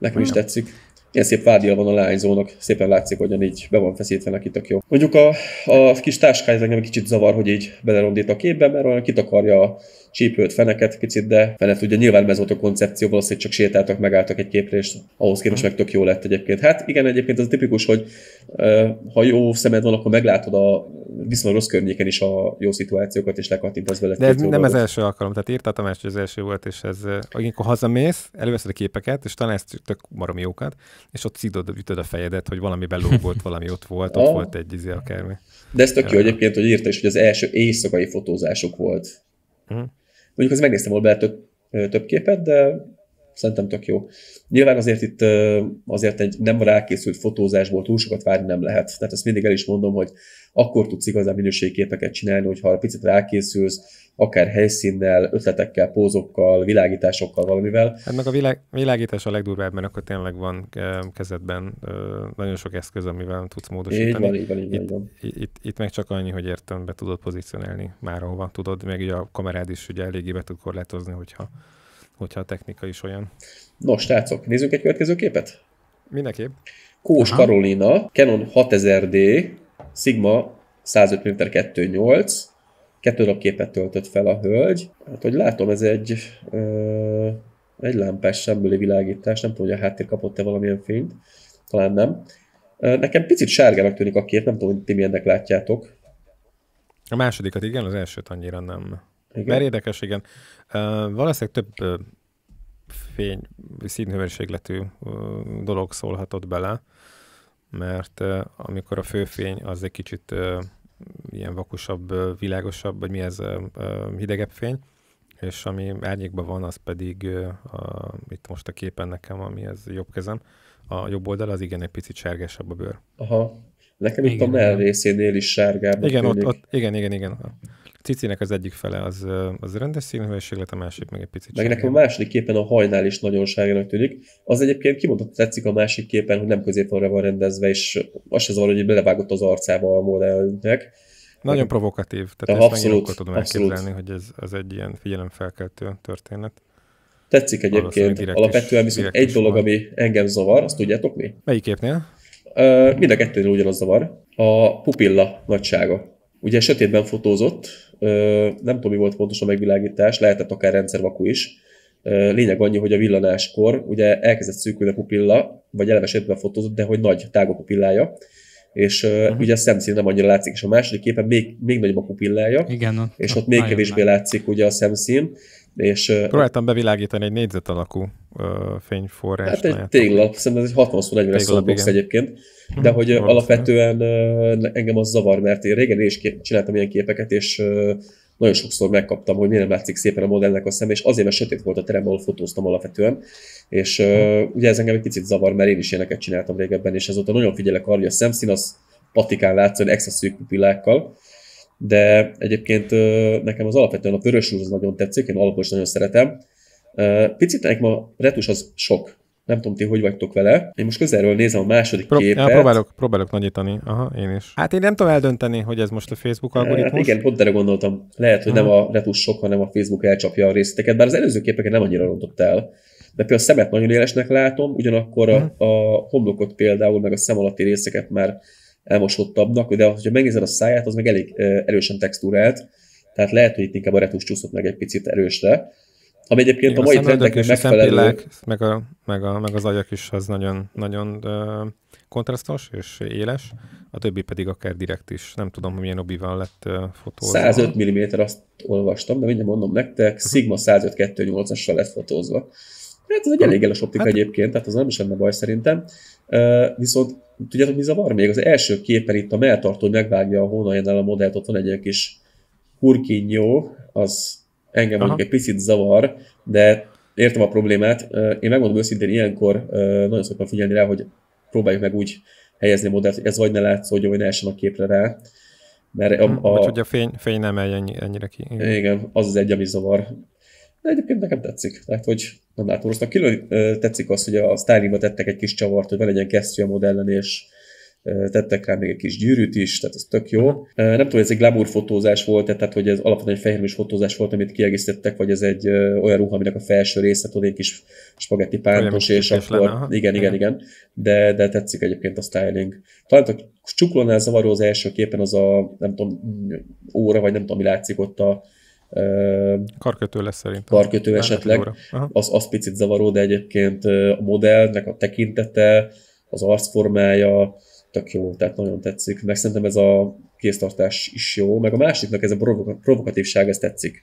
Nekem nem. is tetszik ilyen szép vádia van a lányzónak szépen látszik, hogyan így be van feszítve neki, tök jó. Mondjuk a, a kis táskány engem egy kicsit zavar, hogy így belerondít a képbe, mert olyan kitakarja a csípőt, feneket picit, de fenet ugye nyilván ez volt a koncepció, valószínűleg csak sétáltak, megálltak egy képrést, ahhoz képest meg tök jó lett egyébként. Hát igen, egyébként az tipikus, hogy ha jó szemed van, akkor meglátod a viszonylag rossz környéken is a jó szituációkat, és lekattintasz vele. De ez nem az első alkalom, tehát írtál Tamás, hogy az első volt, és ez, amikor hazamész, előveszed a képeket, és talán ezt tök marom jókat, és ott szidod, ütöd a fejedet, hogy valami volt, valami ott volt, ott ah. volt egy izé akármi. De ez tök jó egyébként, hogy írta is, hogy az első éjszakai fotózásuk volt. Uh-huh. Mondjuk az megnéztem volna több, több képet, de szerintem tök jó. Nyilván azért itt azért egy nem rákészült fotózásból túl sokat várni nem lehet. Tehát ezt mindig el is mondom, hogy akkor tudsz igazán minőségképeket csinálni, hogyha picit rákészülsz, akár helyszínnel, ötletekkel, pózokkal, világításokkal, valamivel. Hát meg a világ, világítás a legdurvább, mert akkor tényleg van eh, kezedben eh, nagyon sok eszköz, amivel tudsz módosítani. Így van, így van, így van. Itt, így van. Itt, itt, meg csak annyi, hogy értem, be tudod pozícionálni már ahova tudod, meg ugye a kamerád is ugye eléggé be tud korlátozni, hogyha, hogyha a technika is olyan. Nos, srácok, nézzük egy következő képet? Mindenképp. Kós Aha. Karolina, Canon 6000D, Sigma 150 2.8, Kettő darab képet töltött fel a hölgy. Hát, hogy látom, ez egy, ö, egy lámpás sembőli világítás. Nem tudom, hogy a háttér kapott-e valamilyen fényt. Talán nem. Nekem picit sárgának tűnik a kép, nem tudom, hogy ti milyennek látjátok. A másodikat igen, az elsőt annyira nem. Igen. Mert érdekes, igen. Uh, valószínűleg több uh, fény, színhőmérsékletű uh, dolog szólhatott bele, mert uh, amikor a főfény az egy kicsit ilyen vakusabb, világosabb, vagy mi ez, hidegebb fény, és ami árnyékban van, az pedig a, itt most a képen nekem, ami ez jobb kezem, a jobb oldal az igen egy picit sárgásabb a bőr. Aha. Nekem igen, itt a mell részénél is sárgább. Igen, ott, ott, igen, igen, igen. Cicinek az egyik fele az, az rendes színhőmérséklet, a másik meg egy picit. Meg nekem a második képen a hajnál is nagyon sárgának tűnik. Az egyébként kimondott tetszik a másik képen, hogy nem középfonra van rendezve, és az se zavar, hogy belevágott az arcába a modellnek. Nagyon provokatív, tehát ezt abszolút, akkor tudom abszolút. elképzelni, hogy ez, az egy ilyen figyelemfelkeltő történet. Tetszik egyébként. Direkt Alapvetően viszont egy dolog, van. ami engem zavar, azt tudjátok mi? Melyik képnél? Uh, mind a kettőnél ugyanaz zavar. A pupilla nagysága. Ugye sötétben fotózott, ö, nem tudom, mi volt pontosan a megvilágítás, lehetett akár rendszervaku is. Ö, lényeg annyi, hogy a villanáskor ugye elkezdett szűkülni a pupilla, vagy eleve sötétben fotózott, de hogy nagy, tág a pupillája, és uh-huh. ugye a szemszín nem annyira látszik, és a második képen még, még nagyobb a pupillája, Igen, ott, és ott, ott még kevésbé látszik ugye a szemszín, és, Próbáltam bevilágítani egy négyzet alakú fényforrás. Hát egy téglap, szerintem ez egy 60-40-es egyébként, mhm, de hogy Valószínű. alapvetően engem az zavar, mert én régen is kép, csináltam ilyen képeket, és nagyon sokszor megkaptam, hogy miért nem látszik szépen a modellnek a szem, és azért, mert sötét volt a terem, ahol fotóztam alapvetően, és hmm. ugye ez engem egy picit zavar, mert én is ilyeneket csináltam régebben, és azóta nagyon figyelek arra, hogy a szemszín az patikán látszol, extra szűk pupillákkal, de egyébként nekem az alapvetően a vörös az nagyon tetszik, én alapos nagyon szeretem, Picit ma retus az sok. Nem tudom, ti hogy vagytok vele. Én most közelről nézem a második Pro- képet. Ja, próbálok, próbálok nagyítani. Aha, én is. Hát én nem tudom eldönteni, hogy ez most a Facebook hát algoritmus. igen, pont erre gondoltam. Lehet, hogy Aha. nem a retus sok, hanem a Facebook elcsapja a részteket. bár az előző képeket nem annyira rontott el. De például a szemet nagyon élesnek látom, ugyanakkor a, mhm. a homlokot például, meg a szem alatti részeket már elmosottabbnak, de ha megnézed a száját, az meg elég erősen textúrált, tehát lehet, hogy itt inkább a retus csúszott meg egy picit erősre. Ami egyébként Igen, a mai a trendeknek megfelelő. meg, a, meg, a, meg az agyak is az nagyon, nagyon ö, kontrasztos és éles, a többi pedig akár direkt is. Nem tudom, hogy milyen obival lett ö, fotózva. 105 mm azt olvastam, de mindjárt mondom nektek, mhm. Sigma 105-2.8-assal lett fotózva. Hát ez egy elég eles optika hát... egyébként, tehát az nem is lenne baj szerintem. Uh, viszont tudjátok, mi zavar még? Az első képen itt a melltartó, megvágja a hónaljánál a modellt, ott van egy ilyen kis hurkinyó, az Engem Aha. mondjuk egy picit zavar, de értem a problémát. Én megmondom őszintén, ilyenkor nagyon szoktam figyelni rá, hogy próbáljuk meg úgy helyezni a modellt, hogy ez vagy ne látszódjon, vagy ne essen a képre rá. Mert a, hm, a... Vagy hogy a fény, fény nem emelj ennyi, ennyire ki. Igen. igen, az az egy, ami zavar. De egyébként nekem tetszik. Tehát, hogy nem látom rossznak. Külön tetszik az, hogy a stylingba tettek egy kis csavart, hogy van legyen kesztyű a modellen, és tettek rá még egy kis gyűrűt is, tehát ez tök jó. Nem tudom, hogy ez egy glamour fotózás volt, tehát hogy ez alapvetően egy fehérműs fotózás volt, amit kiegészítettek, vagy ez egy olyan ruha, aminek a felső része, tudod, egy kis spagetti pántos, és akkor... Lenne, igen, igen, igen. De, de tetszik egyébként a styling. Talán a csuklónál zavaró az első képen az a, nem tudom, óra, vagy nem tudom, mi látszik ott a, Karkötő lesz szerintem. Karkötő esetleg. Az, az picit zavaró, de egyébként a modellnek a tekintete, az arcformája, tök jó, tehát nagyon tetszik. Meg szerintem ez a kéztartás is jó, meg a másiknak ez a provoka- provokatívság, ez tetszik.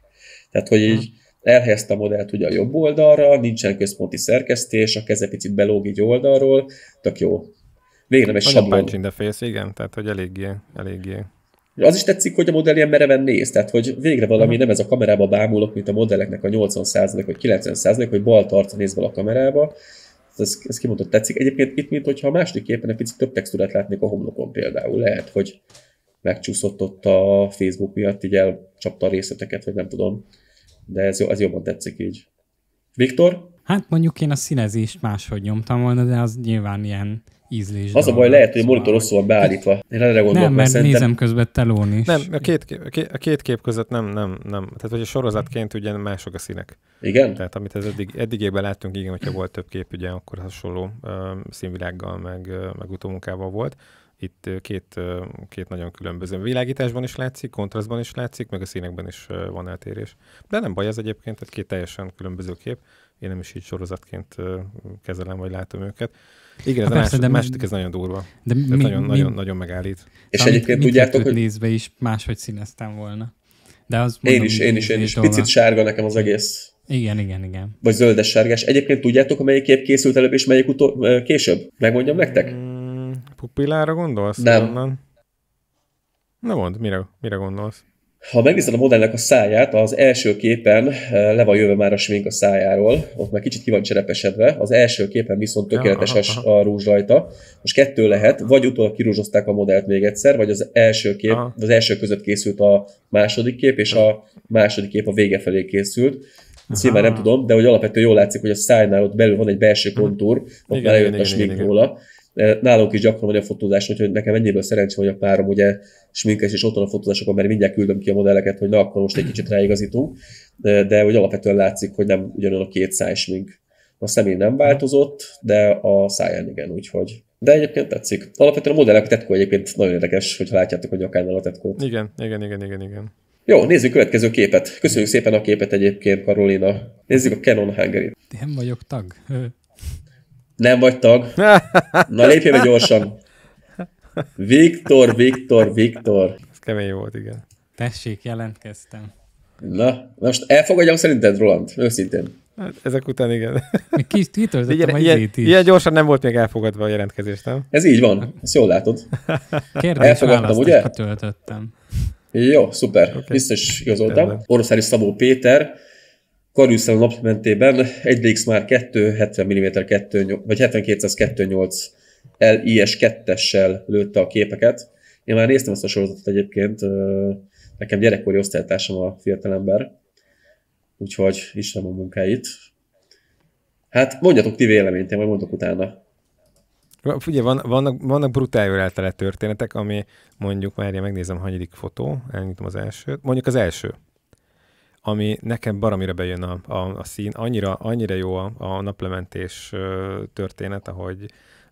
Tehát, hogy így hm. elhelyezte a modellt ugye a jobb oldalra, nincsen központi szerkesztés, a keze picit belóg egy oldalról, tök jó. Végre nem egy sablon. Punch in the face, igen, tehát hogy eléggé, eléggé. Az is tetszik, hogy a modell ilyen mereven néz, tehát hogy végre valami uh-huh. nem ez a kamerába bámulok, mint a modelleknek a 80% vagy 90% hogy bal arca néz a kamerába, Hát ez, ez kimondott tetszik. Egyébként itt, mint hogyha a második képen egy picit több textúrát látnék a homlokon például. Lehet, hogy megcsúszott ott a Facebook miatt, így elcsapta a részleteket, vagy nem tudom. De ez, ez jobban tetszik így. Viktor? Hát mondjuk én a színezést máshogy nyomtam volna, de az nyilván ilyen ízlés. Az a baj, lehet, hogy a monitor szóval- rosszul van beállítva. Én erre gondolok, nem, mert szerintem... nézem közben telón is. Nem, a két, kép, a két, a két kép között nem, nem, nem. Tehát, hogy a sorozatként ugye mások a színek. Igen? Tehát, amit ez eddig, eddigében láttunk, igen, hogyha volt több kép, ugye akkor hasonló uh, színvilággal, meg, uh, meg utómunkával volt. Itt két, két nagyon különböző világításban is látszik, kontrasztban is látszik, meg a színekben is van eltérés. De nem baj ez egyébként, tehát két teljesen különböző kép én nem is így sorozatként kezelem, vagy látom őket. Igen, ez a persze, más, de második, ez nagyon durva. De mi, nagyon, mi, nagyon, nagyon megállít. És Amit egyébként tudjátok, hogy... nézve is máshogy színeztem volna. De az mondom, én is, én is, én is. Dolga. Picit sárga nekem az egész. Igen, igen, igen. Vagy zöldes sárgás. Egyébként tudjátok, melyik kép készült előbb, és melyik utó, később? Megmondjam nektek? Hmm, pupillára gondolsz? Nem. Onnan? Na mondd, mire, mire gondolsz? Ha megnézed a modellnek a száját, az első képen eh, le van jövő már a smink a szájáról, ott már kicsit ki van cserepesedve, az első képen viszont tökéletes a, a rúzs rajta. Most kettő lehet, vagy utólag kirúzsozták a modellt még egyszer, vagy az első kép, aha. az első között készült a második kép, és a második kép a vége felé készült. Ezt nem tudom, de hogy alapvetően jól látszik, hogy a szájnál ott belül van egy belső kontúr, ott igen, már eljött igen, a smink igen, róla. Igen Nálunk is gyakran vagy a fotózás, úgyhogy nekem ennyiből szerencsé, hogy a párom ugye sminkes és otthon a fotózásokon, mert mindjárt küldöm ki a modelleket, hogy na, akkor most egy kicsit ráigazítunk, de hogy alapvetően látszik, hogy nem ugyanolyan a két száj smink. A személy nem változott, de a száján igen, úgyhogy. De egyébként tetszik. Alapvetően a modellek tetkó egyébként nagyon érdekes, hogy látjátok a nyakánál a tetkót. Igen, igen, igen, igen, igen. Jó, nézzük a következő képet. Köszönjük szépen a képet egyébként, Karolina. Nézzük a Canon hungary -t. Én vagyok tag. Nem vagy tag. Na lépj be gyorsan. Viktor, Viktor, Viktor. Ez kemény volt, igen. Tessék, jelentkeztem. Na, most elfogadjam szerinted, Roland, őszintén. Hát, ezek után igen. Kis titolzottam ilyen, a ilyen, is. ilyen gyorsan nem volt még elfogadva a jelentkezést, nem? Ez így van, ezt jól látod. Kérdés Elfogadtam, ugye? töltöttem. Jó, szuper, okay. biztos igazoltam. Oroszári Szabó Péter, karűszem a naplementében 1DX már 2, 70 mm 2, vagy 7228 LIS 2-essel lőtte a képeket. Én már néztem ezt a sorozatot egyébként, nekem gyerekkori osztálytársam a fiatalember, úgyhogy Istenem a munkáit. Hát mondjatok ti véleményt, én majd mondok utána. Ugye van, vannak, vannak brutál jól történetek, ami mondjuk, már megnézem, hanyadik fotó, elnyitom az elsőt, mondjuk az első ami nekem baromira bejön a, a, a szín. Annyira, annyira jó a, a naplementés története, hogy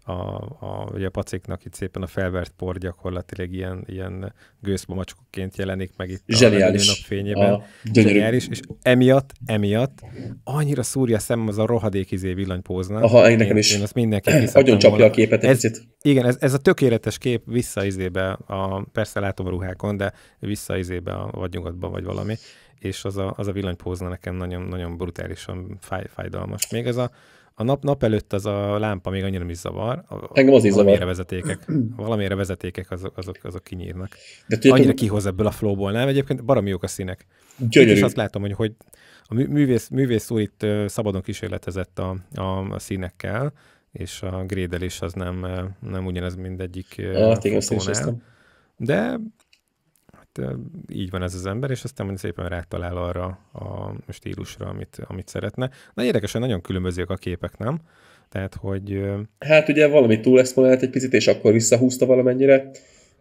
a, a, ugye a paciknak itt szépen a felvert por gyakorlatilag ilyen, ilyen gőzpamacskokként jelenik meg itt Zseniális. a napfényében. Zseniális, és emiatt, emiatt annyira szúrja szem az a rohadék izé villanypózna. Aha, én, nekem is. Én azt mindenki Nagyon csapja volna. a képet egy ez, picit. Igen, ez, ez, a tökéletes kép vissza izébe, a, persze látom a ruhákon, de vissza izébe a vadnyugatban vagy valami és az a, az a villanypózna nekem nagyon, nagyon brutálisan fáj, fájdalmas. Még ez a, a nap, nap előtt az a lámpa még annyira is zavar. Engem az is zavar. Vezetékek, valamire vezetékek azok, azok, azok kinyírnak. De tudjátok, annyira kihoz ebből a flowból, nem? Egyébként baromi jók a színek. Gyönyörű. Itt is azt látom, hogy, hogy a művész, művész úr itt szabadon kísérletezett a, a, a színekkel, és a grédelés az nem, nem ugyanez mindegyik. Ah, hát igen, De így van ez az ember, és aztán mondjuk szépen rátalál arra a stílusra, amit, amit szeretne. Na érdekesen nagyon különbözőek a képek, nem? Tehát, hogy... Hát ugye valami túl túlexponált egy picit, és akkor visszahúzta valamennyire,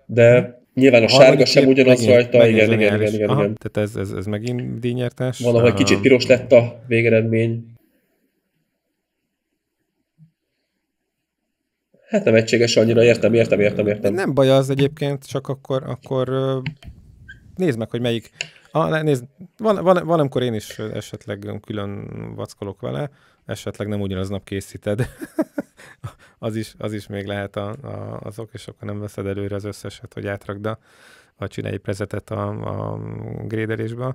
de hmm. Nyilván a, a sárga sem ugyanaz megint, rajta, megint igen, igen, igen, igen, igen. Tehát ez, ez, ez megint díjnyertes. Valahol egy kicsit piros lett a végeredmény. Hát nem egységes annyira, értem, értem, értem, értem. Nem baj az egyébként, csak akkor, akkor nézd meg, hogy melyik. Ah, nézd, van, van, van, amikor én is esetleg külön vackolok vele, esetleg nem ugyanaznap készíted. az, is, az is még lehet a, a, azok, és akkor nem veszed előre az összeset, hogy átrakd a vagy csinálj egy prezetet a, a grédelésbe,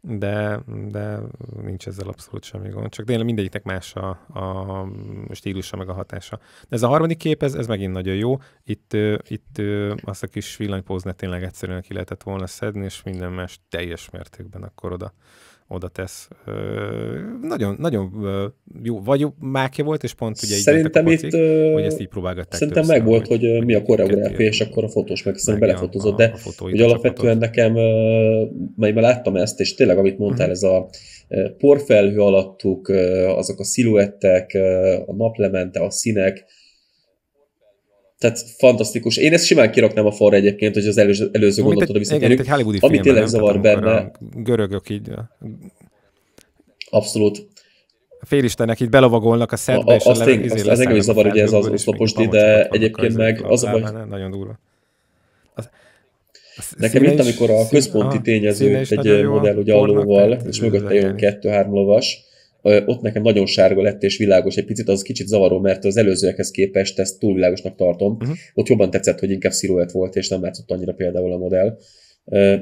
de, de nincs ezzel abszolút semmi gond. Csak tényleg mindegyiknek más a, a stílusa, meg a hatása. De ez a harmadik kép, ez, ez megint nagyon jó. Itt, itt azt a kis villanypóznet tényleg egyszerűen ki lehetett volna szedni, és minden más teljes mértékben akkor oda oda tesz. Ö, nagyon, nagyon jó, vagy jó mákja volt, és pont ugye Szerintem így pacik, itt, hogy ezt így próbálgatták Szerintem többször, meg volt, hogy, hogy, mi a koreográfia, és akkor a fotós meg szerintem belefotózott, de a ugye alapvetően nekem, mert láttam ezt, és tényleg, amit mondtál, mhm. ez a porfelhő alattuk, azok a sziluettek, a naplemente, a színek, tehát fantasztikus. Én ezt simán kiraknám a falra egyébként, hogy az előző, előző no, gondolatot viszont Igen, egy Hollywoodi Ami tényleg nem, zavar tehát, benne. görögök így. Abszolút. A félistenek így belovagolnak a szedbe, a, és azt, én, izé azt, az engem is zavar, hogy ez az oszloposdi, de egyébként meg az a baj... Nagyon durva. Nekem itt, amikor a központi tényező egy modell, ugye alóval, és mögötte jön kettő-három lovas, ott nekem nagyon sárga lett és világos egy picit, az kicsit zavaró, mert az előzőekhez képest ezt túl világosnak tartom. Uh-huh. Ott jobban tetszett, hogy inkább sziluett volt, és nem látszott annyira például a modell.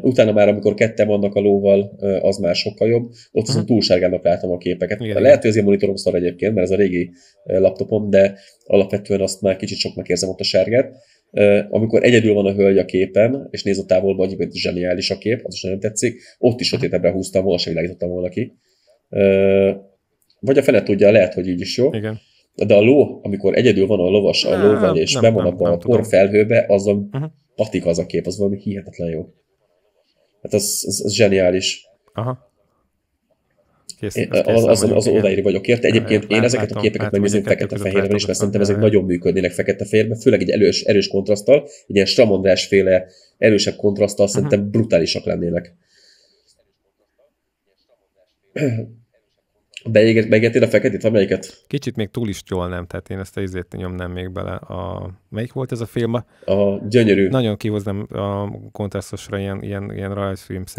Utána már, amikor ketten vannak a lóval, az már sokkal jobb. Ott uh-huh. viszont mhm. túlságának a képeket. Igen, Lehet, hogy az én monitorom szar egyébként, mert ez a régi laptopom, de alapvetően azt már kicsit soknak érzem ott a sárgát. Amikor egyedül van a hölgy a képen, és néz a távolba, egyébként zseniális a kép, az is nagyon tetszik, ott is mhm. sötétebbre húztam, volna sem világítottam volna ki vagy a fele tudja, lehet, hogy így is jó. Igen. De a ló, amikor egyedül van a lovas a lóval, és nem, be abban a felhőbe, az a uh-huh. patik az a kép, az valami hihetetlen jó. Hát az, az, az zseniális. Aha. Kész, én, az, az, az odaéri vagyok érte. Egyébként én ezeket látom, a képeket megnézem fekete-fehérben, is, mert szerintem ezek nagyon működnének fekete-fehérben, főleg egy elős, erős kontraszttal, egy ilyen Stramondrás féle erősebb kontraszttal uh-huh. szerintem brutálisak lennének. Beéget, beégetél a feketét, amelyiket? melyiket? Kicsit még túl is nem, tehát én ezt a izét nyomnám még bele. A, melyik volt ez a film? A gyönyörű. Nagyon kihoznám a kontrasztosra ilyen, ilyen, ilyen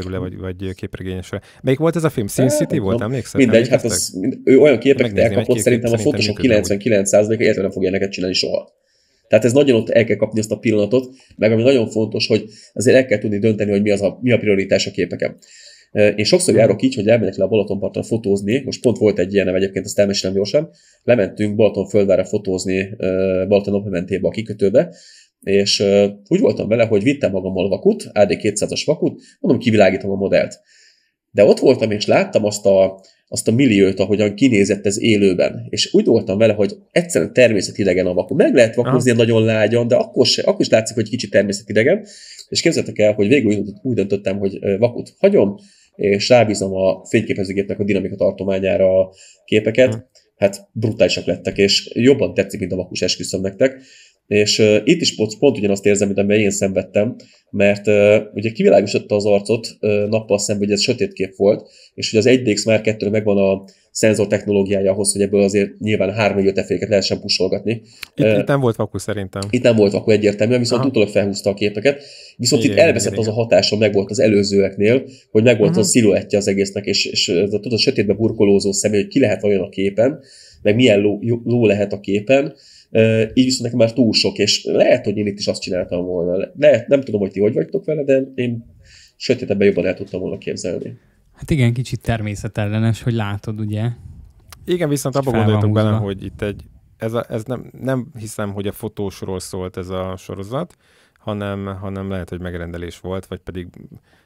le, vagy, vagy képregényesre. Melyik volt ez a film? Sin hát, City volt, emlékszel? Mindegy, hát az, ő olyan képeket elkapott, szerintem a fotósok 99%-a életben nem fogja neked csinálni soha. Tehát ez nagyon ott el kell kapni ezt a pillanatot, meg ami nagyon fontos, hogy azért el kell tudni dönteni, hogy mi, az a, mi a prioritás a képeken. Én sokszor mhm. járok így, hogy elmegyek le a Balatonpartra fotózni, most pont volt egy ilyenem egyébként, ezt elmesélem gyorsan, lementünk Balatonföldvára fotózni Balaton mentébe a kikötőbe, és úgy voltam vele, hogy vittem magammal vakut, AD200-as vakut, mondom, kivilágítom a modellt. De ott voltam, és láttam azt a, azt a milliót, ahogyan kinézett ez élőben. És úgy voltam vele, hogy egyszerűen természetidegen a vaku. Meg lehet vakúzni ah. nagyon lágyan, de akkor, se, akkor is látszik, hogy kicsit természetidegen. És képzeltek el, hogy végül úgy döntöttem, hogy vakut hagyom, és rábízom a fényképezőgépnek a dinamika tartományára a képeket, hát brutálisak lettek, és jobban tetszik, mint a vakus esküszöm nektek. És uh, itt is pont, pont ugyanazt érzem, mint amiben én szenvedtem, mert uh, ugye kivilágosította az arcot uh, nappal szemben, hogy ez sötét kép volt, és hogy az 1DX már 2 megvan a szenzor technológiája ahhoz, hogy ebből azért nyilván 3-5 eféket lehessen pusolgatni. Itt, uh, itt nem volt vaku szerintem. Itt nem volt vaku egyértelműen, viszont utólag felhúzta a képeket, Viszont igen, itt elveszett igen, az a hatása, meg volt az előzőeknél, hogy meg volt uh-huh. a sziluettje az egésznek, és, és ez a, tudod, a sötétbe burkolózó személy, hogy ki lehet olyan a képen, meg milyen ló, ló lehet a képen, Uh, így viszont nekem már túl sok, és lehet, hogy én itt is azt csináltam volna. Lehet, nem tudom, hogy ti hogy vagytok vele, de én sötétebben jobban el tudtam volna képzelni. Hát igen, kicsit természetellenes, hogy látod, ugye? Igen, viszont abban gondoltam bele, hogy itt egy, ez, a, ez nem, nem hiszem, hogy a fotósról szólt ez a sorozat, hanem, hanem lehet, hogy megrendelés volt, vagy pedig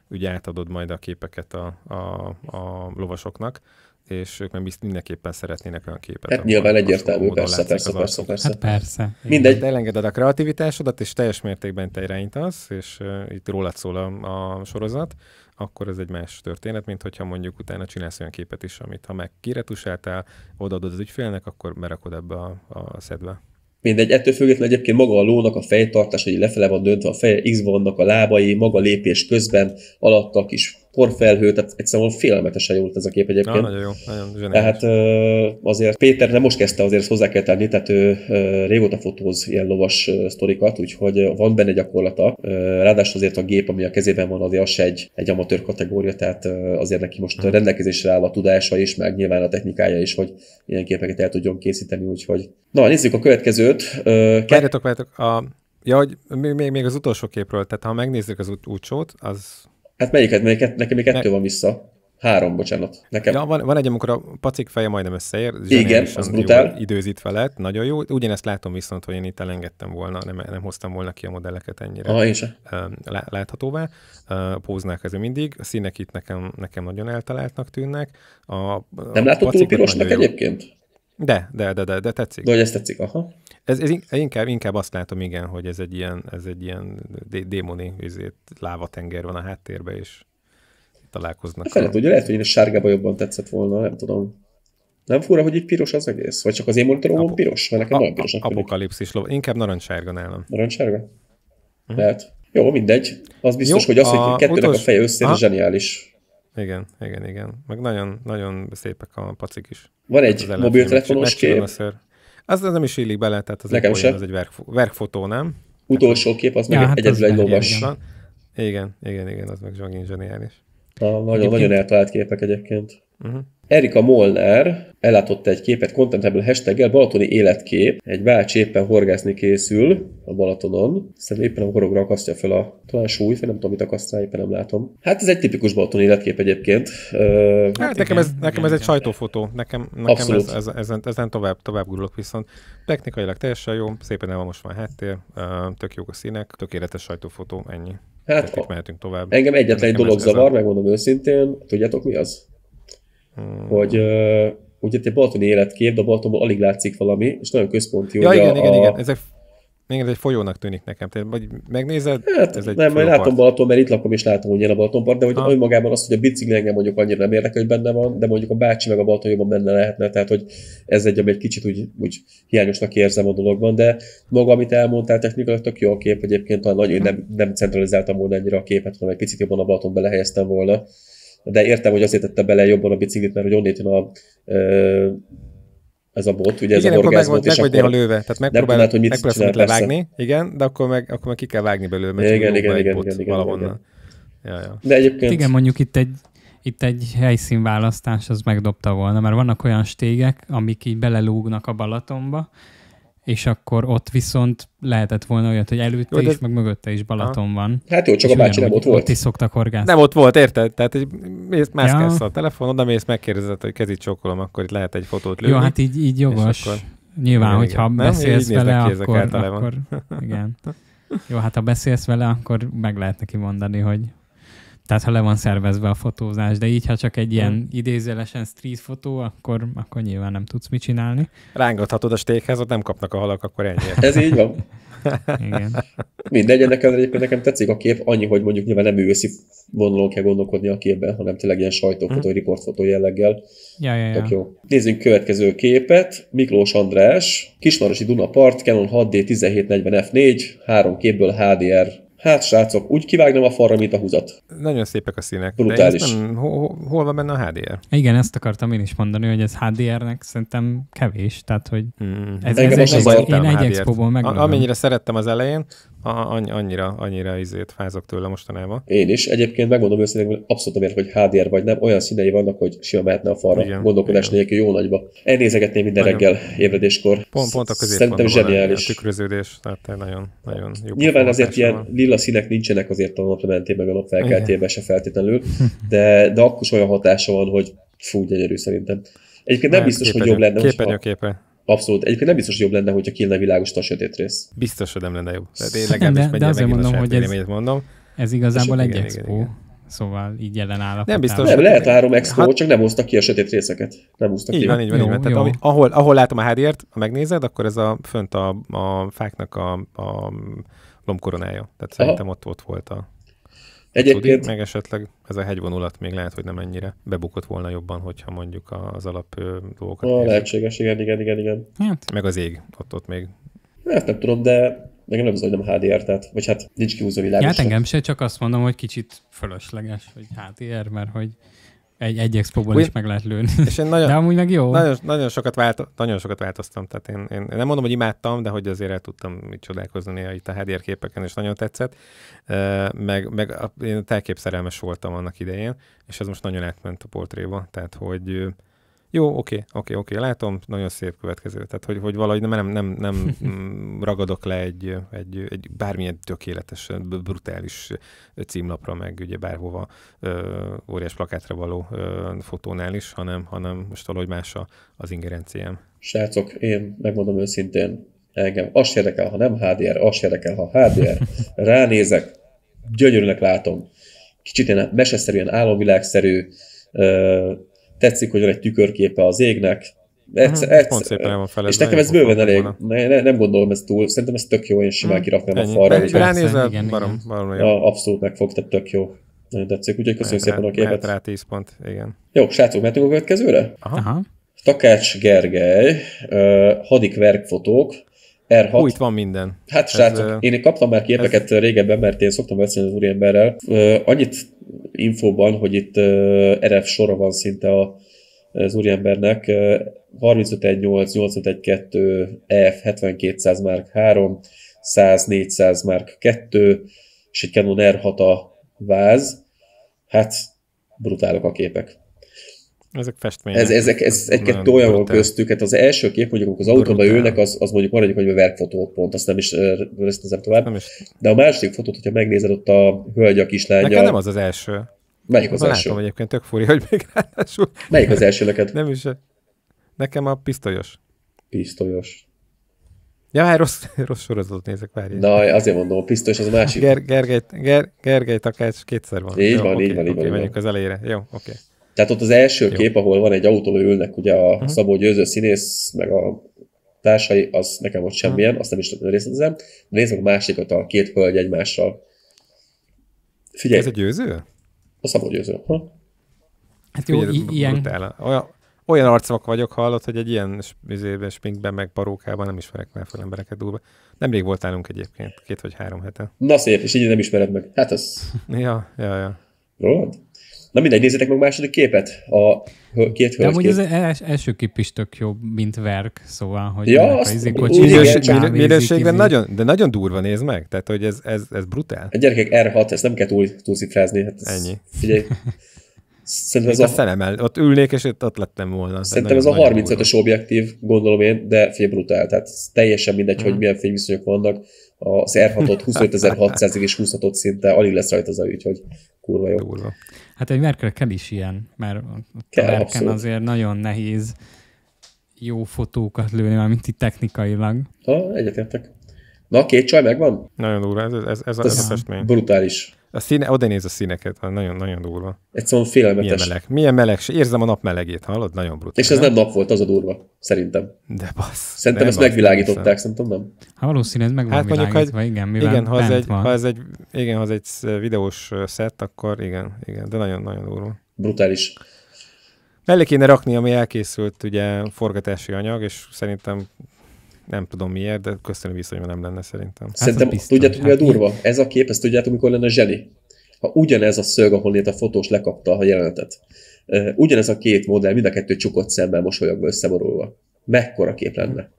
úgy mm, átadod majd a képeket a, a, a lovasoknak, és ők meg bizt mindenképpen szeretnének olyan képet. Hát nyilván egyértelmű, persze, persze, persze, hát persze, hát persze. Mindegy. Elengeded a kreativitásodat, és teljes mértékben te irányítasz, és uh, itt rólad szól a, a sorozat, akkor ez egy más történet, mint hogyha mondjuk utána csinálsz olyan képet is, amit ha meg kiretusáltál, odaadod az ügyfélnek, akkor berakod ebbe a, a szedbe. Mindegy, ettől függetlenül egyébként maga a lónak a fejtartás, hogy lefele van döntve a feje, x vannak a lábai, maga lépés közben, alatta a kis porfelhő, tehát egyszerűen félelmetesen jó ez a kép egyébként. Na, ah, nagyon jó, nagyon zseniális. Tehát azért Péter nem most kezdte, azért hozzá kell tenni, tehát ő régóta fotóz ilyen lovas sztorikat, úgyhogy van benne gyakorlata. Ráadásul azért a gép, ami a kezében van, azért az egy, egy amatőr kategória, tehát azért neki most hmm. rendelkezésre áll a tudása is, meg nyilván a technikája is, hogy ilyen képeket el tudjon készíteni, úgyhogy. Na, nézzük a következőt. Várjatok, várjatok. A... Ja, hogy még, még az utolsó képről, tehát ha megnézzük az út, az Hát melyiket, melyiket nekem még kettő ne... van vissza. Három, bocsánat. Nekem. Ja, van, van egy, amikor a pacik feje majdnem összeér. Igen, az brutál. Időzítve lett, nagyon jó. Ugyanezt látom viszont, hogy én itt elengedtem volna, nem, nem hoztam volna ki a modelleket ennyire Aha, én sem. láthatóvá. póznák ez mindig. A színek itt nekem, nekem nagyon eltaláltnak tűnnek. A, nem a látod túl pirosnak egyébként? De, de, de, de, de tetszik. De hogy ez tetszik, aha. Ez, ez inkább, inkább azt látom, igen, hogy ez egy ilyen, ez egy ilyen dé- démoni üzét, lávatenger van a háttérben, és találkoznak. Hát, hogy lehet, hogy én a sárgába jobban tetszett volna, nem tudom. Nem fura, hogy itt piros az egész? Vagy csak az én monitorom Apo- piros? Mert nekem a- nagyon pirosnak Apokalipszis lov. Inkább narancssárga nálam. Narancssárga? Uh-huh. Mhm. Lehet. Jó, mindegy. Az biztos, Jó, hogy az, a hogy kettőnek utolsó... a feje össze, zseniális. Igen, igen, igen. Meg nagyon, nagyon szépek a pacik is. Van egy hát mobiltelefonos kép. Az, az nem is illik bele, tehát az Nekem egy, olyan, az egy verk, verkfotó, nem? Utolsó kép, az ja, meg hát egyedül egy lovas. Igen, igen, igen, az meg zsangin zseniális. Na, nagyon, egyébként... nagyon eltalált képek egyébként. Uh-huh. Erika Molnár ellátott egy képet Contentable hashtaggel, balatoni életkép. Egy bács éppen horgászni készül a Balatonon. Szerintem éppen a horogra akasztja fel a talán súly, fel, nem tudom, mit akaszt rá, éppen nem látom. Hát ez egy tipikus balatoni életkép egyébként. Hát, hát nekem, ez, nekem ez egy sajtófotó, nekem, nekem Abszolút. ez, ez, ezen, ezen tovább, tovább gurulok viszont. Technikailag teljesen jó, szépen el van most már háttér, tök jók a színek, tökéletes sajtófotó, ennyi. Hát, mehetünk tovább. Engem egyetlen egy dolog zavar, a... megmondom őszintén. Tudjátok mi az? Hmm. Hogy uh, ugye egy balatoni életkép, de a Balatonban alig látszik valami, és nagyon központi. Ja, igen, a, igen, igen, ezek még ez egy folyónak tűnik nekem. Tehát, vagy megnézed? Hát, ez egy nem, majd látom Balaton, mert itt lakom és látom, hogy ilyen a Balatonpart, de hogy ah. magában az, hogy a bicikli engem mondjuk annyira nem érdekel, hogy benne van, de mondjuk a bácsi meg a Balaton jobban benne lehetne, tehát hogy ez egy, ami egy kicsit úgy, úgy hiányosnak érzem a dologban, de maga, amit elmondtál technikailag, tök jó a kép egyébként, talán nagyon hmm. nem, hm. nem centralizáltam volna ennyire a képet, hanem egy picit jobban a Balatonba lehelyeztem volna de értem, hogy azért tette bele jobban a biciklit, mert hogy onnét jön a ez a bot, ugye ez a orgázmot, meg, és meg vagy lőve, tehát megpróbál, nem hogy mit megpróbálsz csinál, levágni, igen, de akkor meg, akkor meg ki kell vágni belőle, mert igen, igen, igen, igen, igen, valahonnan. Igen. Ja, ja. De egyébként... Hát igen, mondjuk itt egy, itt egy helyszínválasztás az megdobta volna, mert vannak olyan stégek, amik így belelúgnak a Balatonba, és akkor ott viszont lehetett volna olyat, hogy előtte jó, de... is, meg mögötte is Balaton ha. van. Hát jó, csak a bácsi nem ott volt. Ott is szoktak horgászni. Nem ott volt, érted? Tehát egy, más mászkálsz ja. a telefon, oda mész, megkérdezed, hogy kezit csókolom, akkor itt lehet egy fotót lőni. Jó, hát így, így jogos. Akkor... Nyilván, igen, hogyha nem, beszélsz vele, akkor, akkor igen. Jó, hát ha beszélsz vele, akkor meg lehet neki mondani, hogy tehát ha le van szervezve a fotózás, de így, ha csak egy ilyen hmm. idézelesen street fotó, akkor, akkor nyilván nem tudsz mit csinálni. Rángathatod a stékhez, ott nem kapnak a halak, akkor ennyi. Ez így van. Igen. Mindegy, nekem, egyébként nekem tetszik a kép, annyi, hogy mondjuk nyilván nem őszi vonalon kell gondolkodni a képben, hanem tényleg ilyen sajtófotó, hmm. riportfotó jelleggel. Ja, ja, ja. jó. Nézzünk következő képet. Miklós András, Kismarosi Dunapart, Canon 6D 1740 f4, három képből HDR Hát, srácok, úgy kivágnom a falra, mint a húzat. Nagyon szépek a színek. Brutális. De nem, hol, hol van benne a HDR? Igen, ezt akartam én is mondani, hogy ez HDR-nek szerintem kevés, tehát hogy mm. ez, Engem ez, ez, ez én egy expóból meg. Amennyire szerettem az elején, anny- annyira, annyira izét fázok tőle mostanában. Én is. Egyébként megmondom őszintén, hogy abszolút nem értem, hogy HDR vagy nem. Olyan színei vannak, hogy sima mehetne a falra. Igen, Gondolkodás igen. nélkül jó nagyba. Elnézegetném minden nagyon. reggel ébredéskor. Pont, pont a Szerintem zseniális. A tükröződés, tehát nagyon, nagyon jó. Nyilván azért ilyen van. lila színek nincsenek azért a naplementében, meg a napfelkeltében se feltétlenül, de, de akkor is olyan hatása van, hogy fú, gyönyörű szerintem. Egyébként nem, nem biztos, képernyő, hogy jobb lenne, képernyő, hogyha... Képernyő, Abszolút. Egyébként nem biztos, hogy jobb lenne, hogyha kéne világos a sötét rész. Biztos, hogy nem lenne jobb. Tehát én legalábbis de, de azért mondom, hogy ez, mondom. ez igazából egy igen, expo. Igen, igen. Szóval így jelenáll. Nem biztos. Nem, lehet három expo, hát, csak nem hoztak ki a sötét részeket. Nem hoztak ki. Van, így van, jó, így van. Tehát ami, ahol, ahol látom a hádért, ha megnézed, akkor ez a fönt a, a fáknak a, a lomkoronája. Tehát Aha. szerintem ott, ott volt a Egyébként... Tudik, meg esetleg ez a hegyvonulat még lehet, hogy nem ennyire bebukott volna jobban, hogyha mondjuk az alap dolgokat... A lehetséges, igen, igen, igen, igen. Hát, meg az ég, ott, ott még. Hát nem tudom, de meg nem az, hogy nem HDR, tehát, vagy hát nincs kihúzó világos. Ja, hát engem se, csak azt mondom, hogy kicsit fölösleges, hogy HDR, mert hogy egy, egy expóban is meg lehet lőni. És én nagyon, de amúgy meg jó. Nagyon, nagyon, sokat, válto nagyon sokat változtam. Tehát én, én, nem mondom, hogy imádtam, de hogy azért el tudtam csodálkozni néha itt a HDR képeken, és nagyon tetszett. meg, meg a, én telképszerelmes voltam annak idején, és ez most nagyon átment a portréba. Tehát, hogy jó, oké, oké, oké, látom, nagyon szép következő. Tehát, hogy, hogy valahogy nem, nem, nem ragadok le egy, egy, egy bármilyen tökéletes, brutális címlapra, meg ugye bárhova ö, óriás plakátra való ö, fotónál is, hanem, hanem most valahogy más a, az ingerenciám. Srácok, én megmondom őszintén, engem azt érdekel, ha nem HDR, azt érdekel, ha HDR. Ránézek, gyönyörűnek látom. Kicsit ilyen meseszerűen, álomvilágszerű, tetszik, hogy van egy tükörképe az égnek, egyszer, mhm, egyszer, pont szépen el van felezve, és nekem ez bőven elég, ne, ne, nem gondolom ez túl, szerintem ez tök jó, én simán mhm. kiraknám Ennyi. a falra. ránézel, igen, barom, barom, igen. Ja, abszolút megfog, tehát tök jó. Nagyon tetszik, úgyhogy köszönjük szépen a képet. rá 10 pont, igen. Jó, srácok, mehetünk a következőre? Aha. Aha. Takács Gergely, uh, hadik verkfotók, R6. Hú, itt van minden. Hát srácok, ez, én kaptam már képeket ez... régebben, mert én szoktam beszélni az úriemberrel. Annyit infóban, hogy itt RF sora van szinte a, az úriembernek. 351 851 EF 7200 Mark 3, 100 400 Mark 2, és egy Canon R6 a váz. Hát brutálok a képek. Ezek festmények. Ez, ezek, ez egy-kettő olyan volt köztük, hát az első kép, mondjuk amikor az autóba ülnek, az, az mondjuk maradjuk, hogy verkfotók pont, azt nem is részletezem tovább. Nem is. De a második fotót, hogyha megnézed ott a hölgy, a kislánya. Nekem nem az az első. Melyik az az első? Látom egyébként, tök fúri, hogy még ráadásul. Melyik az első neked? Nem is. Nekem a pisztolyos. Pisztolyos. Ja, hát rossz, rossz sorozatot nézek, várjál. Na, azért mondom, a pisztolyos az a másik. Ger, Gergely, Ger, Gergely Takács kétszer van. Így Jó, van, okay, így van, okay, így van. Okay, így van. Menjünk az elejére. Jó, oké. Okay. Tehát ott az első Jó. kép, ahol van egy autóval ülnek, ugye a uh-huh. Szabó Győző színész, meg a társai, az nekem ott semmilyen, uh-huh. azt nem is részletezem. De nézd meg a másikat, a két hölgy egymással. Figyelj. Ez a győző? A Szabó Győző. Ha? Hát jó, Figyelj, ilyen. Olyan, olyan arcvak vagyok, hallott, hogy egy ilyen műzében, sminkben, meg parókában nem ismerek már fel embereket durva. Nemrég volt nálunk egyébként, két vagy három hete. Na szép, és így nem ismered meg. Hát az. ja, ja, ja. Rólad? Na mindegy, nézzétek meg második képet, a két hölgy. De amúgy az első kép is tök jó, mint verk, szóval, hogy ja, azt, ízik, hogy minőségben nagyon, de nagyon durva néz meg, tehát hogy ez, ez, ez brutál. A gyerekek R6, ezt nem kell túl, túlcifrázni. Hát ez, Ennyi. Figyelj, Szerintem ez a... a Szememel. Ott ülnék, és ott, ott lettem volna. Szerintem ez a 35-ös objektív, gondolom én, de fél brutál. Tehát teljesen mindegy, mm. hogy milyen fényviszonyok vannak az r 6 25600-ig és 20 szinte alig lesz rajta az úgyhogy kurva jó. Durva. Hát egy Merkel kell is ilyen, mert kell, a azért nagyon nehéz jó fotókat lőni, mint itt technikailag. Ha, egyetértek. Na, két csaj megvan? Nagyon durva, ez, ez, ez, ez a festmény. Brutális. A színe, oda néz a színeket, nagyon-nagyon hát durva. Egyszerűen félelmetes. Milyen meleg, milyen meleg, érzem a nap melegét, hallod? Nagyon brutális. És ez nem nap volt, az a durva, szerintem. De basz. Szerintem ezt megvilágították, szerintem nem. Ha hát valószínűleg meg hát mondjuk, hogy, igen, mivel igen, ha ez, egy, van. ha ez egy, igen, ha ez egy videós szett, akkor igen, igen, de nagyon-nagyon durva. Brutális. Mellé kéne rakni, ami elkészült ugye forgatási anyag, és szerintem nem tudom miért, de köszönöm hogy nem lenne szerintem. Hát, szerintem hát tudjátok, mi a durva? Ez a kép, ezt tudjátok, mikor lenne zseni? Ha ugyanez a szög, ahol a fotós lekapta a jelenetet, ugyanez a két modell, mind a kettő csukott szemmel mosolyogva összeborulva. Mekkora kép lenne?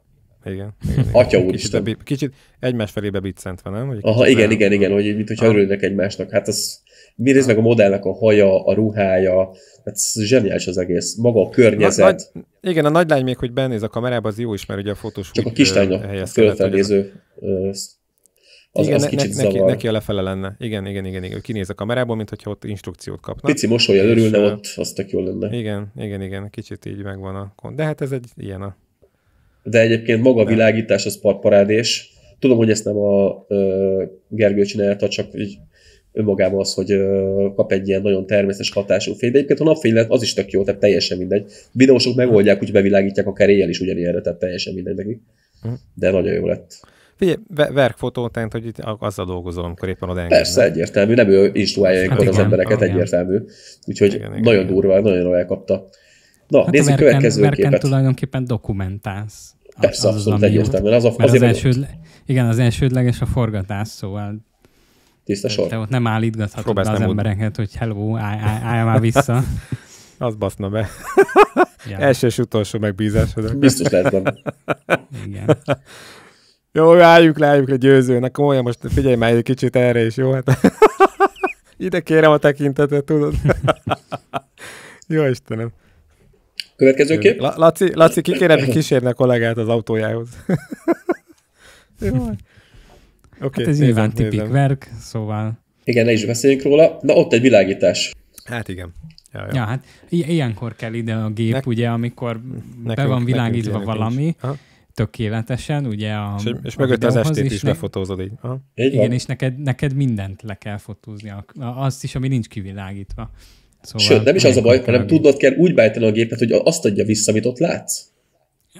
Igen. igen, igen. Atya úr kicsit, kicsit egymás felébe biccentve, nem? Hogy Aha, igen, igen, igen, hogy mintha örülnek egymásnak. Hát az Nézd meg a modellnek a haja, a ruhája, hát zseniális az egész, maga a környezet. Na, na, igen, a nagylány még, hogy benéz a kamerába, az jó is, mert ugye a fotós Csak a kislány a fölfelnéző az, igen, az ne, kicsit ne, neki, neki a lefele lenne. Igen, igen, igen, igen. Ő kinéz a kamerából, mint hogyha ott instrukciót kapna. Pici mosolya örülne ott, az tök jól lenne. Igen, igen, igen, kicsit így megvan a kon. De hát ez egy ilyen a... De egyébként maga a világítás az parparádés. Tudom, hogy ezt nem a ö, Gergő csinálta, csak így önmagában az, hogy kap egy ilyen nagyon természetes hatású fény. De egyébként a napfény az is tök jó, tehát teljesen mindegy. Videósok megoldják, hogy bevilágítják akár éjjel is ugyanilyenre, tehát teljesen mindegy nekik. Mhm. De nagyon jó lett. Figyelj, verkfotón, tehát, hogy itt azzal dolgozol, amikor éppen oda engednek. Persze, egyértelmű, nem ő instruálja hát az embereket, igen. egyértelmű. Úgyhogy igen, igen, nagyon igen. durva, nagyon jól elkapta. Na, hát nézzük a verken, következő verken képet. tulajdonképpen dokumentálsz. Persze, az, abszolút az, egyértelműen. Az, a, az, az első. igen, az elsődleges a forgatás, szóval Tiszta sor. Te ott nem állítgathatod be az embereket, hogy hello, állj, már vissza. az baszna be. Ja. Első és utolsó megbízásod. Biztos lehet Igen. Jó, álljunk le, álljunk le győzőnek, komolyan most figyelj már egy kicsit erre is, jó? Hát ide kérem a tekintetet, tudod? jó Istenem. Következő kép? Laci, Laci kikérem, hogy kísérne a kollégát az autójához. jó. Okay, hát ez nyilván tipik verk, szóval... Igen, ne is beszéljünk róla. Na, ott egy világítás. Hát igen. Ja, ja. ja hát ilyenkor kell ide a gép, ne- ugye, amikor nekünk, be van világítva valami, tökéletesen, ugye a És, és a mögött az estét is ne... lefotózod így. így Igen, és neked, neked mindent le kell fotózni, azt is, ami nincs kivilágítva. Szóval Sőt, nem is az a baj, hanem tudnod kell úgy beállítani a gépet, hogy azt adja vissza, amit ott látsz.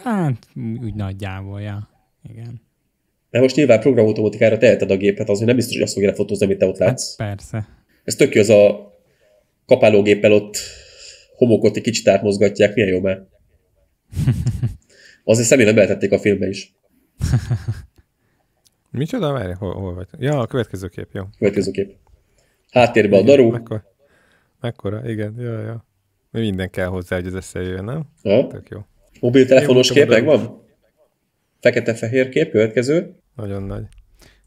Hát, úgy nagyjából, ja. Igen. De most nyilván programautomatikára teheted a gépet, az nem biztos, hogy azt fogja lefotózni, amit te ott látsz. Hát persze. Ez tök jó, az a kapálógéppel ott homokot egy kicsit átmozgatják, milyen jó már. Azért személyre beletették a filmbe is. Micsoda? Várj, hol, hol vagy? Ja, a következő kép, jó. Következő kép. Háttérbe igen, a daru. Mekkora, mekkora igen, jó, jó. Minden kell hozzá, hogy ez összejöjjön, nem? Ha? Tök jó. Mobiltelefonos kép van? Fekete-fehér kép, következő. Nagyon nagy.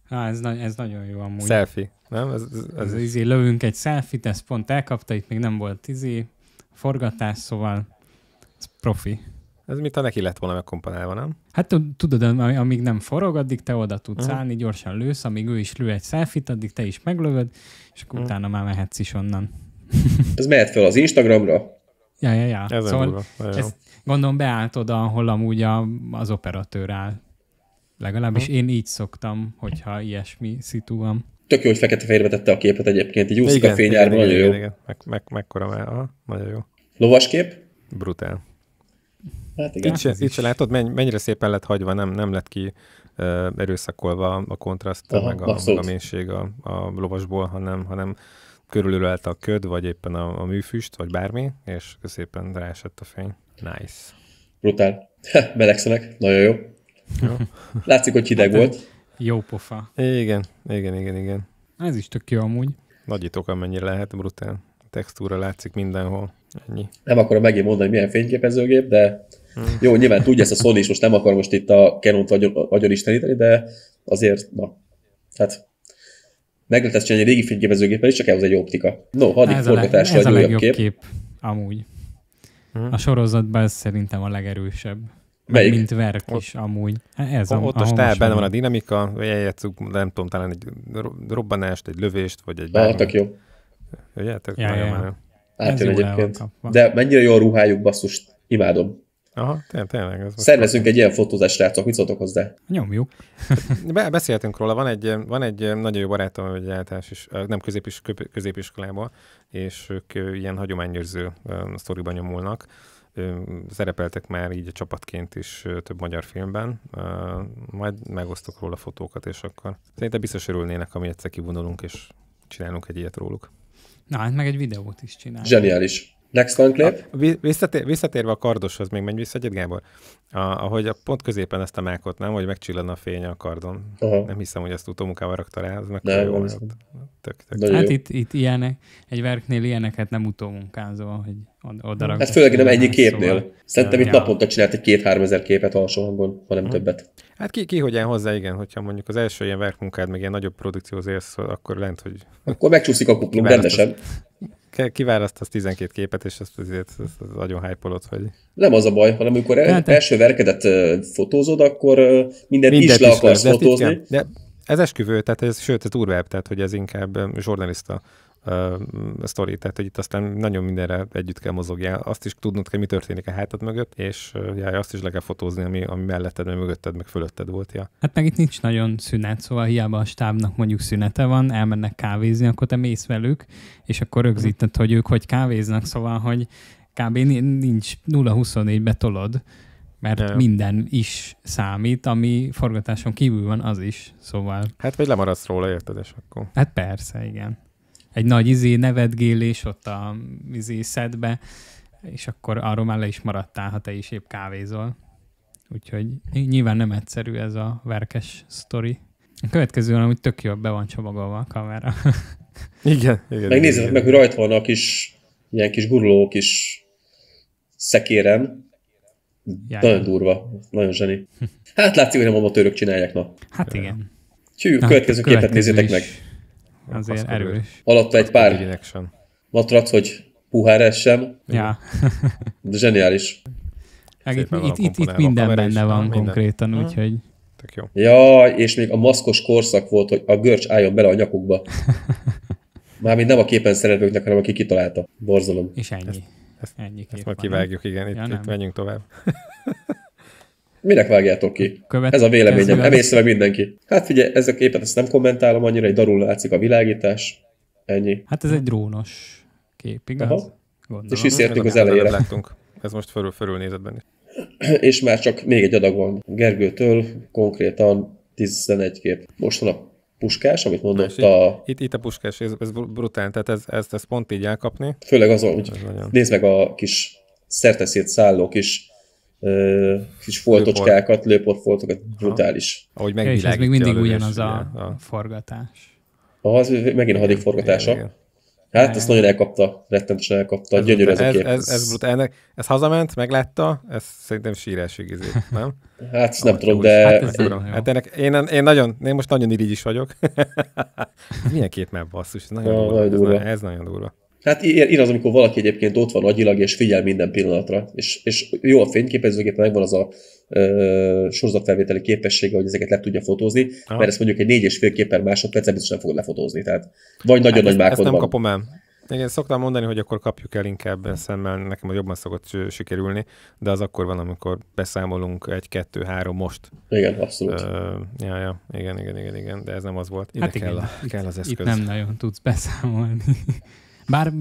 Ha ez, na- ez nagyon jó amúgy. Selfie, nem? Ez, ez, ez... ez izé, lövünk egy selfie-t, ezt pont elkapta, itt még nem volt izé forgatás, szóval ez profi. Ez mint a neki lett volna megkomponálva, nem? Hát tudod, amíg nem forog, addig te oda tudsz uh-huh. állni, gyorsan lősz, amíg ő is lő egy selfie-t, addig te is meglövöd, és akkor uh-huh. utána már mehetsz is onnan. ez mehet fel az Instagramra? Ja, ja, ja. Ez szóval gondolom beállt oda, ahol amúgy a, az operatőr áll. Legalábbis én így szoktam, hogyha ilyesmi szitu van. Tök jó, hogy fekete-fehérbe tette a képet egyébként, így úszik a fényárban, nagyon igen, jó. Igen, meg, meg, mekkora már, aha, nagyon jó. Lovaskép? Brutál. Hát igen. Itt se, itt se látod, mennyire szépen lett hagyva, nem, nem lett ki erőszakolva a kontraszt, aha, meg a, abszolút. a mélység a, a lovasból, hanem, hanem körülölelte a köd, vagy éppen a, a műfüst, vagy bármi, és szépen ráesett a fény. Nice. Brutál. Melegszenek, nagyon jó. jó. Látszik, hogy hideg hát, volt. Jó pofa. Igen, igen, igen, igen. Ez is tök jó amúgy. Nagyítok, amennyire lehet, brutál. A textúra látszik mindenhol. Ennyi. Nem akarom megint mondani, hogy milyen fényképezőgép, de hmm. jó, nyilván tudja ezt a Sony is, most nem akarom most itt a Canon-t agyon, isteníteni, de azért, na, hát meg lehet ezt csinálni egy régi fényképezőgéppel is, csak ehhez egy optika. No, hadd forgatásra egy újabb kép. kép. Amúgy. Uh-huh. A sorozatban ez szerintem a legerősebb. Melyik? Mint verk ott, is amúgy. Hát ez ott a, a benne van a dinamika, Vagy eljátszunk, nem tudom, talán egy robbanást, egy lövést, vagy egy... Váltak jó. Ugye, tök ja, nagyon ja. menő. egyébként. De mennyire jó a ruhájuk, basszus, imádom. Aha, tényleg. Ez Szervezünk egy ilyen fotózást, srácok, mit szóltok hozzá? Nyomjuk. Be, beszéltünk róla, van egy, van egy eh, nagyon jó barátom, egy általános, is, eh, nem középis, középiskolában, és ők eh, ilyen hagyományőrző sztoriban nyomulnak. Szerepeltek már így a csapatként is több magyar filmben, majd megosztok róla fotókat, és akkor szerintem biztos örülnének, ami egyszer kivonulunk, és csinálunk egy ilyet róluk. Na, hát meg egy videót is csinálunk. Zseniális. Next one clip. A, visszatér, visszatérve a kardoshoz, még menj vissza egyet, Gábor. A, ahogy a pont középen ezt a mákot, nem, hogy megcsillan a fény a kardon. Aha. Nem hiszem, hogy ezt utómunkával rakta rá, ez meg jó. tök, tök. tök. Hát jó. itt, itt ilyenek, egy verknél ilyeneket nem utómunkázol, hogy oda rakod. Hát főleg nem egy képnél. Szóval. Szerintem ja, itt naponta csinált egy két-három ezer képet alsó hangon, hanem hmm. többet. Hát ki, ki hogyan hozzá, igen, hogyha mondjuk az első ilyen verkmunkád, meg ilyen nagyobb produkcióhoz élsz, akkor lent, hogy... Akkor megcsúszik a kuplunk rendesen. Az kiválasztasz 12 képet, és azt azért az azt, nagyon hype hogy... Nem az a baj, hanem amikor el, hát, hát. első verkedet fotózod, akkor mindent, mindent is le akarsz is fotózni. De, ez esküvő, tehát ez, sőt, ez durvább, tehát hogy ez inkább zsurnalista Mm, sztori, tehát hogy itt aztán nagyon mindenre együtt kell mozogjál, azt is tudnod kell, mi történik a hátad mögött, és ja, azt is le kell fotózni, ami, ami melletted, meg mögötted, meg fölötted volt. Ja. Hát meg itt nincs nagyon szünet, szóval hiába a stábnak mondjuk szünete van, elmennek kávézni, akkor te mész velük, és akkor rögzíted, hogy ők hogy kávéznak, szóval, hogy kb. nincs 0-24-be tolod, mert De. minden is számít, ami forgatáson kívül van, az is, szóval... Hát vagy lemaradsz róla, érted, és akkor... Hát persze, igen egy nagy izé nevetgélés ott a izé szedbe, és akkor arról már le is maradtál, ha te is épp kávézol. Úgyhogy nyilván nem egyszerű ez a verkes sztori. A következő, amúgy tök jó, be van csomagolva a kamera. igen, igen. Megnézzük meg, hogy rajta van a kis, ilyen kis guruló kis szekérem. Jaj. Nagyon durva, nagyon zseni. Hát látszik, hogy nem amatőrök csinálják, na. Hát igen. Hű, na, következő képet nézzétek meg azért erős. Alatta egy pár matrac, hogy puhár essem. Ja. De zseniális. Itt, itt, itt, itt minden benne van minden. konkrétan, úgyhogy... Tök jó. Ja, és még a maszkos korszak volt, hogy a görcs álljon bele a nyakukba. Mármint nem a képen szereplőknek, hanem aki kitalálta. Borzalom. És ennyi. Ezt, ezt, ennyi ezt majd kivágjuk, igen, itt, ja, itt menjünk tovább. Minek vágjátok ki? Követ, ez a véleményem. Emészve meg mindenki. Hát figyelj, ez a képet ezt nem kommentálom annyira, egy darul látszik a világítás. Ennyi. Hát ez egy drónos kép, igaz? Aha. És visszértünk az elejére. Láttunk. Ez most fölül, fölül nézetben is. És már csak még egy adag van Gergőtől, konkrétan 11 kép. Most van a puskás, amit mondott itt, a... Itt, itt a puskás, ez, ez brutál, tehát ez, ezt, ezt pont így elkapni. Főleg azon, hogy nézd meg a kis szerteszét szálló kis kis foltocskákat, foltokat, brutális. Ahogy meg ez még mindig a ugyanaz a, a forgatás. Az megint a hadik forgatása. Hát ezt nagyon elkapta, rettentősen elkapta, ez gyönyörű ez, ez a kép. Ez, ez, ez, brutál. Ennek, ez hazament, meglátta, ez szerintem sírásig izé, nem? Hát ezt nem tudom, de... Hát, ez én, hát, hát ennek, én, én, nagyon, én most nagyon irigy is vagyok. Milyen kép már basszus, ez nagyon, durva, ez, ez nagyon durva. Hát ír az, amikor valaki egyébként ott van agyilag, és figyel minden pillanatra, és, és jó a fényképezőgépen megvan az a ö, sorozatfelvételi képessége, hogy ezeket le tudja fotózni, Aha. mert ezt mondjuk egy négy és fél képer másodpercen biztosan fogod lefotózni, tehát vagy nagyon hát nagy mákod nem van. kapom el. Igen, szoktam mondani, hogy akkor kapjuk el inkább szemmel, nekem a jobban szokott sikerülni, de az akkor van, amikor beszámolunk egy, kettő, három most. Igen, abszolút. Ö, ja, ja, igen, igen, igen, igen, de ez nem az volt. Ide hát kell, a, kell az eszköz. Itt nem nagyon tudsz beszámolni. Bár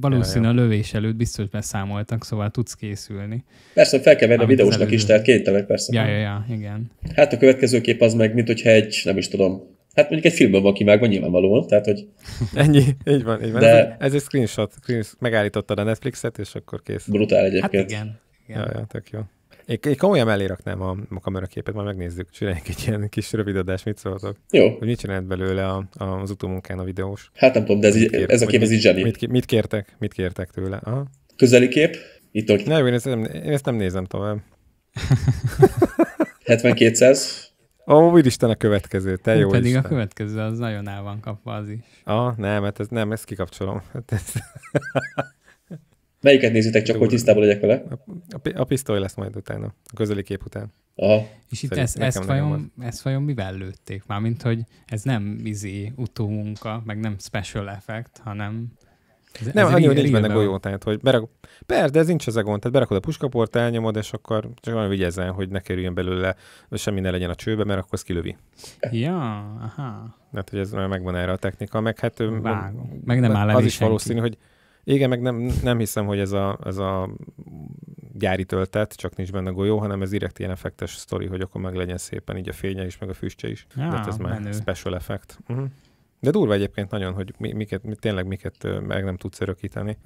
valószínű a lövés előtt biztos beszámoltak, szóval tudsz készülni. Persze, fel kell venni a videósnak is, tehát kénytelen persze. Ja, ja, ja, igen. Hát a következő kép az meg, mint hogyha egy, nem is tudom, Hát mondjuk egy filmben van kivágva nyilvánvalóan, tehát hogy... Ennyi, így van, így van. De... Ez, ez egy screenshot, screenshot, megállítottad a Netflixet, és akkor kész. Brutál egyébként. Hát igen. igen. Ja, ja, tök jó. Én, én komolyan mellé raknám a, a kameraképet, majd megnézzük, csináljunk egy ilyen kis rövid adást, mit szóltok? Jó. Hogy mit csinált belőle a, a, az utómunkán a videós? Hát nem tudom, de ez, így, kér, ez a kép, ez így zseni. Mit, mit, kértek? Mit kértek tőle? Aha. Közeli kép? Itt, ott. Ne, én ezt, nem, én ezt nem nézem tovább. 7200. Ó, oh, úristen a következő, te jó Pedig Isten. a következő az nagyon el van kapva az is. Ah, nem, hát ez, nem, ezt kikapcsolom. Hát ez... Melyiket nézitek csak, hogy tisztában legyek vele? A, a pisztoly lesz majd utána, a közeli kép után. Aha. És itt ezt, ezt, vajon, ezt vajon mivel lőtték? Mármint, hogy ez nem izi utómunka, meg nem special effect, hanem... Ez, nem, ez annyi, hogy nincs benne golyó, tehát, hogy berak... Persze, de ez nincs ez a gond, tehát berakod a puskaport, elnyomod, és akkor csak nagyon vigyázzál, hogy ne kerüljön belőle, semmi ne legyen a csőbe, mert akkor az kilövi. Ja, aha. Tehát, hogy ez megvan erre a technika, meg hát... Vágom. Meg nem áll Az is senki. valószínű, hogy igen, meg nem, nem hiszem, hogy ez a, ez a gyári töltet, csak nincs benne golyó, hanem ez direkt ilyen effektes sztori, hogy akkor meg legyen szépen így a fénye is, meg a füstje is. Ja, De hát ez ah, menő. már special effekt. Uh-huh. Mhm. De durva egyébként nagyon, hogy mi, miket, mi, tényleg miket meg nem tudsz örökíteni,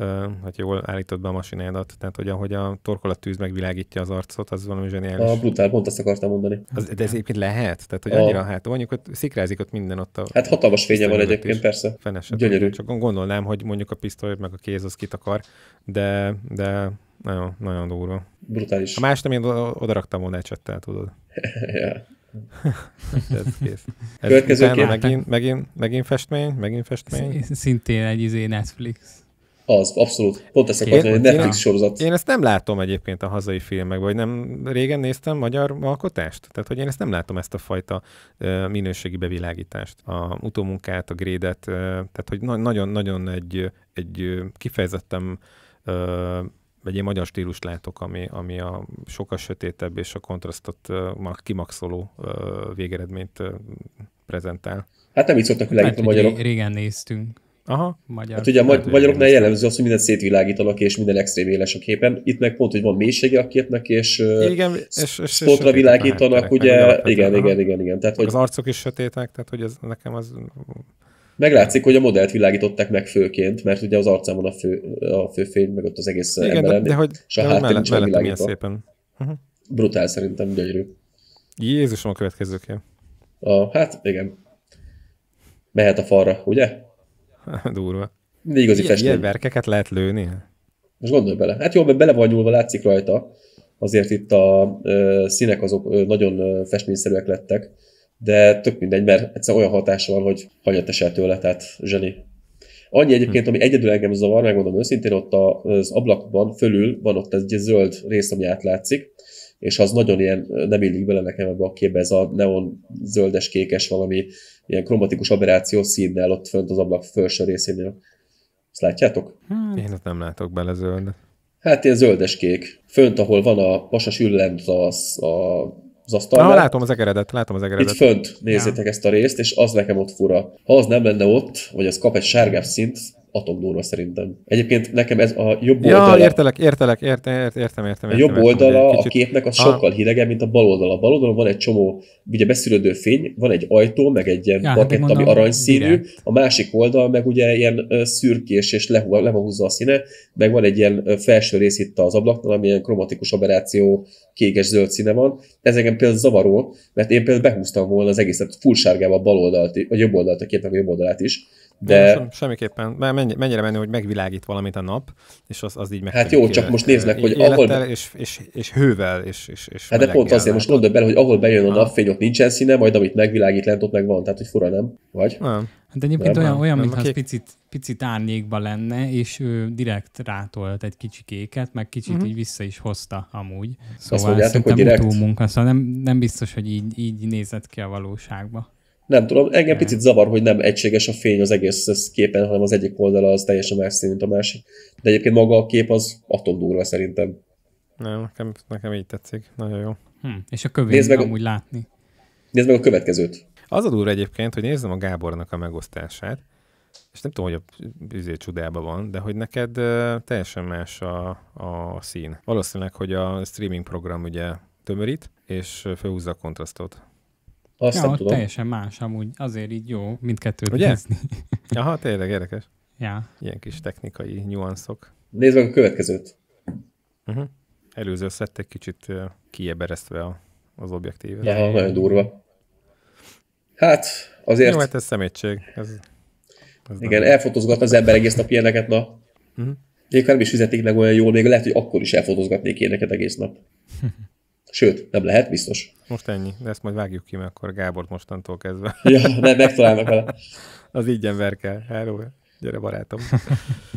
hogy jól állítod be a masinádat. Tehát, hogy ahogy a torkolattűz megvilágítja az arcot, az valami zseniális. A brutál, pont azt akartam mondani. Az, de ez egyébként lehet? Tehát, hogy a... annyira hát, mondjuk ott szikrázik ott minden ott a... Hát hatalmas fénye van egyébként, is. persze. Feneset, Gyönyörű. Csak gondolnám, hogy mondjuk a pisztoly meg a kéz az kitakar, de, de nagyon, nagyon durva. Brutális. A más nem én odaraktam volna egy csettel, tudod. yeah. Hát ez kész. Ez Következő megint, megint, megint, festmény, megint festmény. Szintén egy izé Netflix. Az, abszolút. Pont ezt akartam, hogy Netflix én, sorozat. Én ezt nem látom egyébként a hazai filmekben, vagy nem régen néztem magyar alkotást. Tehát, hogy én ezt nem látom ezt a fajta minőségi bevilágítást. A utómunkát, a grédet, tehát, hogy nagyon-nagyon egy, egy kifejezetten egy ilyen magyar stílust látok, ami, ami a sokkal sötétebb és a kontrasztot uh, kimaxoló uh, végeredményt uh, prezentál. Hát nem így szoktak világítani hát, a magyarok. Régen néztünk. Aha. Magyar, hát ugye a magy- magyaroknál jellemző az, hogy minden szétvilágítanak, és minden extrém éles a képen. Itt meg pont, hogy van mélysége a képnek, és, igen, és, és spotra és világítanak, ugye, igen, igen, igen, igen, igen. Tehát, hogy... Az arcok is sötétek, tehát hogy ez nekem az Meglátszik, hogy a modellt világították meg főként, mert ugye az arcán van a, fő, a fény, meg ott az egész eh, Igen, emberem, de, de hogy, és a háttér nincs megvilágítva. Szépen. Uh-huh. Brutál szerintem, gyönyörű. Jézusom a következőkkel. A, hát igen. Mehet a falra, ugye? Durva. De igazi ilyen, festmény. Ilyen verkeket lehet lőni? Most gondolj bele. Hát jó, mert bele van nyúlva, látszik rajta. Azért itt a ö, színek azok ö, nagyon festményszerűek lettek de tök mindegy, mert egyszer olyan hatása van, hogy esel tőle, tehát zseni. Annyi egyébként, ami egyedül engem zavar, megmondom őszintén, ott az ablakban fölül van ott egy zöld rész, ami átlátszik, és az nagyon ilyen, nem illik bele nekem ebbe a képbe, ez a neon zöldes, kékes valami ilyen kromatikus aberráció színnel ott fönt az ablak felső részénél. Ezt látjátok? Hmm. Én ott nem látok bele zöld. Hát ilyen zöldes-kék. Fönt, ahol van a vasas üllent, az a az asztalnál. Na, látom az egeredet, látom az egeredet. Itt fönt nézzétek ja. ezt a részt, és az nekem ott fura. Ha az nem lenne ott, vagy az kap egy sárgább szint, atomdóra szerintem. Egyébként nekem ez a jobb ja, oldala... értelek, értelek, ért, ért, értem, értem. A jobb értem, oldala kicsit... a képnek az ah. sokkal hidegebb, mint a bal oldala. A bal oldalon van egy csomó, ugye beszűrődő fény, van egy ajtó, meg egy ilyen ja, bakett, hát ami aranyszínű, direkt. a másik oldal meg ugye ilyen szürkés, és le, le van húzva a színe, meg van egy ilyen felső rész itt az ablaknál, ami ilyen kromatikus aberráció, kékes zöld színe van. Ez engem például zavaró, mert én például behúztam volna az egészet full sárgába a bal oldalt, a jobb oldalt, a képnek a jobb oldalát is de... Sem, semmiképpen, mennyire, mennyire menő, hogy megvilágít valamit a nap, és az, az így meg. Hát jó, csak most nézd meg, hogy ahol... És, és, és, hővel, és, és, és Hát de pont azért, el. most gondolj bele, hogy ahol bejön a napfény, ott nincsen színe, majd amit megvilágít lent, ott meg van, tehát hogy fura, nem? Vagy? Nem. Hát egyébként nem, olyan, olyan mintha kék... picit, picit árnyékban lenne, és ő direkt rátolt egy kicsi kéket, meg kicsit uh-huh. így vissza is hozta amúgy. Szóval Azt mondjátok, hogy direkt? munka, szóval nem, nem biztos, hogy így, így nézett ki a valóságba nem tudom, engem hmm. picit zavar, hogy nem egységes a fény az egész képen, hanem az egyik oldala az teljesen más szín, mint a másik. De egyébként maga a kép az durva szerintem. Nem, nekem, nekem így tetszik. Nagyon jó. Hm. És a kövén nézd meg amúgy a... látni. Nézd meg a következőt. Az a durva egyébként, hogy nézem a Gábornak a megosztását, és nem tudom, hogy a üzét csodában van, de hogy neked teljesen más a, a szín. Valószínűleg, hogy a streaming program ugye tömörít, és felhúzza a kontrasztot. Azt ja, nem tudom. teljesen más amúgy, azért így jó mindkettőt Ugye? nézni. Aha, tényleg érdekes. Ja. Ilyen kis technikai nyuanszok. Nézd meg a következőt. Uh-huh. Mhm. Előző szett egy kicsit kieberesztve a, az objektívet. Ja, nagyon durva. Hát, azért... Jó, hát ez szemétség. Ez, ez Igen, nem... elfotozgatna az ember egész nap ilyeneket, na. Uh-huh. Mhm. Én nem is fizetik meg olyan jól, még lehet, hogy akkor is elfotozgatnék ilyeneket egész nap. Sőt, nem lehet, biztos. Most ennyi, de ezt majd vágjuk ki, mert akkor Gábor mostantól kezdve. ja, de megtalálnak vele. Az ember kell. Hello, gyere barátom.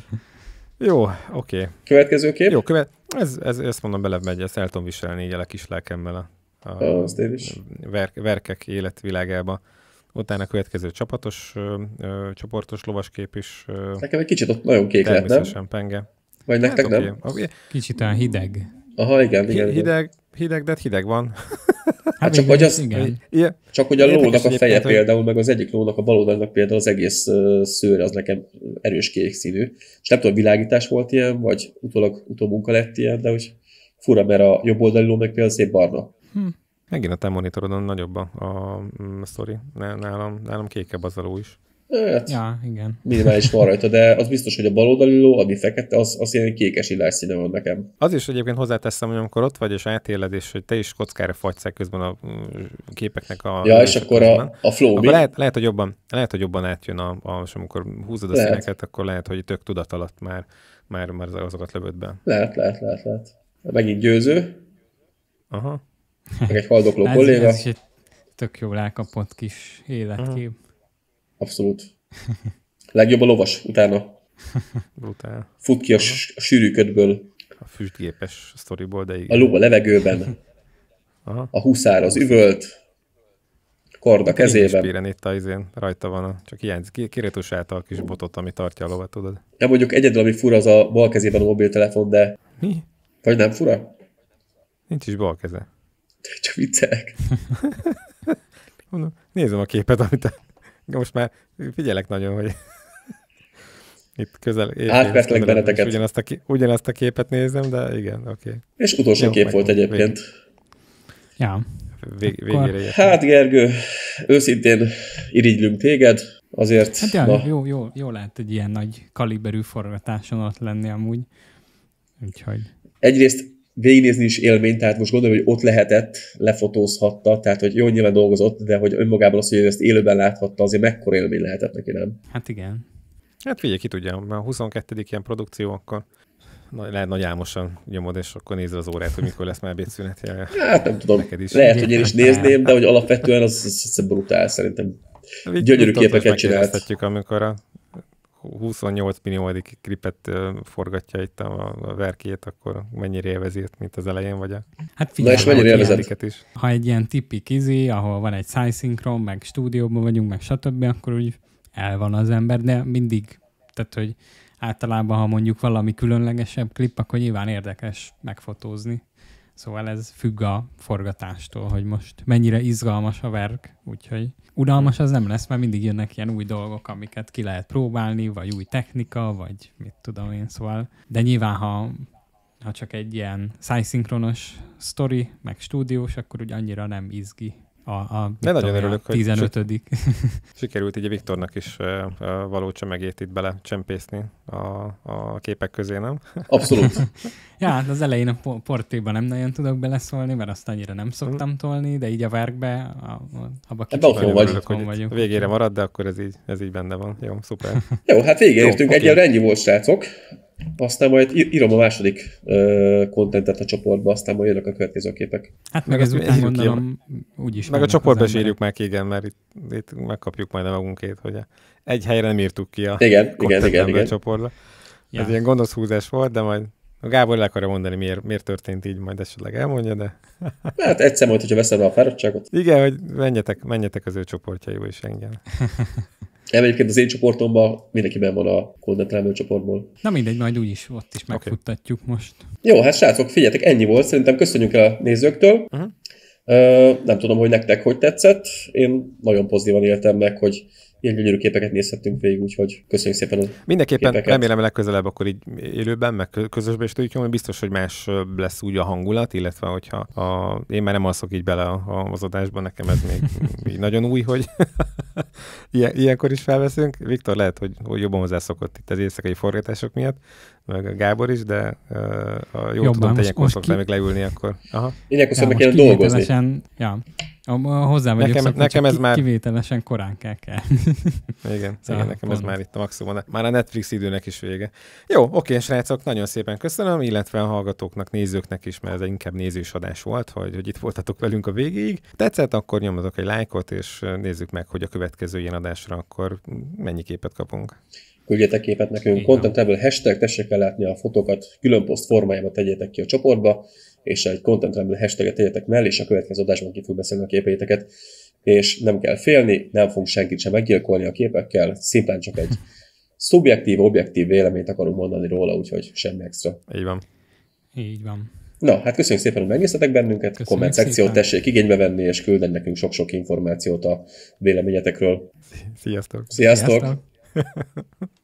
Jó, oké. Okay. Következő kép? Jó, követ... ez, ez, ezt mondom, megy, ezt el tudom viselni így a kis lelkemmel a, a Azt én is. Ver, verkek életvilágába. Utána a következő csapatos, ö, ö, csoportos lovaskép is. Ö, Nekem egy kicsit ott nagyon kék lett, nem? penge. Vagy nektek hát, nem? Okay. Kicsit olyan hideg. Aha, igen, igen. Hideg, igen hideg, de hát hideg van. Hát, hát csak, hogy az, igen. igen. csak hogy a lónak a feje hogy... például, meg az egyik lónak a bal oldalnak például az egész szőr az nekem erős kék színű. És nem tudom, világítás volt ilyen, vagy utólag utómunka lett ilyen, de hogy fura, mert a jobb oldali ló meg például szép barna. Hm. Megint a te monitorodon nagyobb a, a, a mm, sztori. Nálam, nálam kékebb az a ló is. Hát, ja, igen. Minimális van rajta, de az biztos, hogy a baloldali ló, ami fekete, az, az ilyen kékes illás színe van nekem. Az is egyébként hozzáteszem, hogy amikor ott vagy és átéled, és hogy te is kockára fagysz közben a mm, képeknek a... Ja, és akkor a, a flow akkor mi? Lehet, lehet, hogy jobban, lehet, hogy jobban átjön, a, a, és amikor húzod a lehet. színeket, akkor lehet, hogy tök tudat alatt már, már, már azokat lövöd be. Lehet, lehet, lehet, lehet. Megint győző. Aha. Meg egy haldokló kolléga. Ez, ez is egy tök jól elkapott kis életkép. Aha. Abszolút. Legjobb a lovas utána. Brutál. Fut ki a, a sűrű ködből. A füstgépes sztoriból, de igen. A ló a levegőben. Aha. A huszár az üvölt. Korda a kezében. Én itt a izén, rajta van, a, csak ilyen kirétus által a kis botot, ami tartja a lovat, tudod? Nem, mondjuk egyedül, ami fura, az a bal kezében a mobiltelefon, de... Mi? Vagy nem fura? Nincs is bal keze. Csak viccelek. nézem a képet, amit most már figyelek nagyon, hogy itt közel átvertlek benneteket. Ugyanazt a, ugyanazt a képet nézem, de igen, oké. Okay. És utolsó Jó, kép volt egyébként. Vég... Ja. Vég, végére Akkor... Hát Gergő, őszintén irigylünk téged, azért... Hát ja, na. jó, jó, jó lehet egy ilyen nagy kaliberű forgatáson ott lenni amúgy. Úgyhogy... Egyrészt végignézni is élmény, tehát most gondolom, hogy ott lehetett, lefotózhatta, tehát hogy jó, nyilván dolgozott, de hogy önmagában az, hogy ezt élőben láthatta, azért mekkora élmény lehetett neki, nem? Hát igen. Hát figyelj, ki tudja, mert a 22. ilyen produkció, akkor nagy, lehet nagy álmosan nyomod, és akkor nézd az órát, hogy mikor lesz már ebédszünet. Hát nem tudom, Neked is. lehet, hogy én is nézném, de hogy alapvetően az, az, az brutál szerintem. Gyönyörű képeket csinált. amikor a 28 millió klipet forgatja itt a, verkét, akkor mennyire élvezi mint az elején vagy a... Hát figyelj, Na és is. Ha egy ilyen tipi kizi, ahol van egy szájszinkron, meg stúdióban vagyunk, meg stb., akkor úgy el van az ember, de mindig, tehát hogy általában, ha mondjuk valami különlegesebb klip, akkor nyilván érdekes megfotózni. Szóval ez függ a forgatástól, hogy most mennyire izgalmas a verk, úgyhogy unalmas az nem lesz, mert mindig jönnek ilyen új dolgok, amiket ki lehet próbálni, vagy új technika, vagy mit tudom én, szóval. De nyilván, ha, ha csak egy ilyen szájszinkronos sztori, meg stúdiós, akkor úgy annyira nem izgi a, a, De nagyon örülök, hogy. 15 hogy sikerült így a Viktornak is való csemegét itt bele csempészni a, a képek közé, nem? Abszolút. ja, hát az elején a portéban nem nagyon tudok beleszólni, mert azt annyira nem szoktam mm. tolni, de így a verkbe, a, a, abba hát kicsit Ebbe vagy. Örülök, hogy vagyunk. Végére marad, de akkor ez így, ez így benne van. Jó, szuper. Jó, hát végére értünk. Okay. Egyelőre ennyi volt, srácok. Aztán majd írom a második kontentet a csoportba, aztán majd jönnek a következő képek. Hát meg, meg ez után gondolom, úgyis Meg a csoportba is írjuk meg, igen, mert itt, itt megkapjuk majd a magunkét, hogy egy helyre nem írtuk ki a igen, igen, igen, igen. csoportba. Ja. Ez ilyen gondos húzás volt, de majd a Gábor le akarja mondani, miért, miért történt így, majd esetleg elmondja, de... hát egyszer majd, hogyha veszed a fáradtságot. Igen, hogy menjetek, menjetek az ő csoportjaiba is engem. Nem, egyébként az én csoportomban mindenkiben van a Content csoportból. Na mindegy, majd úgyis ott is megfuttatjuk okay. most. Jó, hát srácok, figyeljetek, ennyi volt. Szerintem köszönjük el a nézőktől. Uh-huh. Uh, nem tudom, hogy nektek hogy tetszett. Én nagyon pozitívan éltem meg, hogy ilyen gyönyörű képeket nézhettünk végig, úgyhogy köszönjük szépen a Mindenképpen képeket. remélem legközelebb akkor így élőben, meg közösben is tudjuk hogy biztos, hogy más lesz úgy a hangulat, illetve hogyha a, én már nem alszok így bele a, az adásba, nekem ez még így nagyon új, hogy ilyen, ilyenkor is felveszünk. Viktor lehet, hogy, hogy jobban hozzászokott itt az éjszakai forgatások miatt, meg a Gábor is, de uh, a jó tudom, te ilyenkor szoktál ki... még leülni akkor. Aha. Ilyenkor ja, meg kell dolgozni. Ja. Hozzá vagyok nekem, szokva, nekem ez ki, már... kivételesen korán kell kell. Igen, szóval igen nekem pont. ez már itt a maximum. Már a Netflix időnek is vége. Jó, oké, srácok, nagyon szépen köszönöm, illetve a hallgatóknak, nézőknek is, mert ez inkább nézős adás volt, hogy, hogy itt voltatok velünk a végéig. Tetszett, akkor nyomozok egy lájkot, és nézzük meg, hogy a következő ilyen adásra akkor mennyi képet kapunk küldjetek képet nekünk, Contentable hashtag, tessék el látni a fotókat, külön poszt formájában tegyétek ki a csoportba, és egy Content Rumble hashtaget tegyetek mellé, és a következő adásban ki fog beszélni a képeiteket, és nem kell félni, nem fogunk senkit sem meggyilkolni a képekkel, szimplán csak egy szubjektív, objektív véleményt akarunk mondani róla, úgyhogy semmi extra. Így van. Így van. Na, hát köszönjük szépen, hogy megnéztetek bennünket, köszönjük komment szekciót tessék igénybe venni, és küldeni nekünk sok-sok információt a véleményetekről. Sziasztok! Sziasztok! Sziasztok.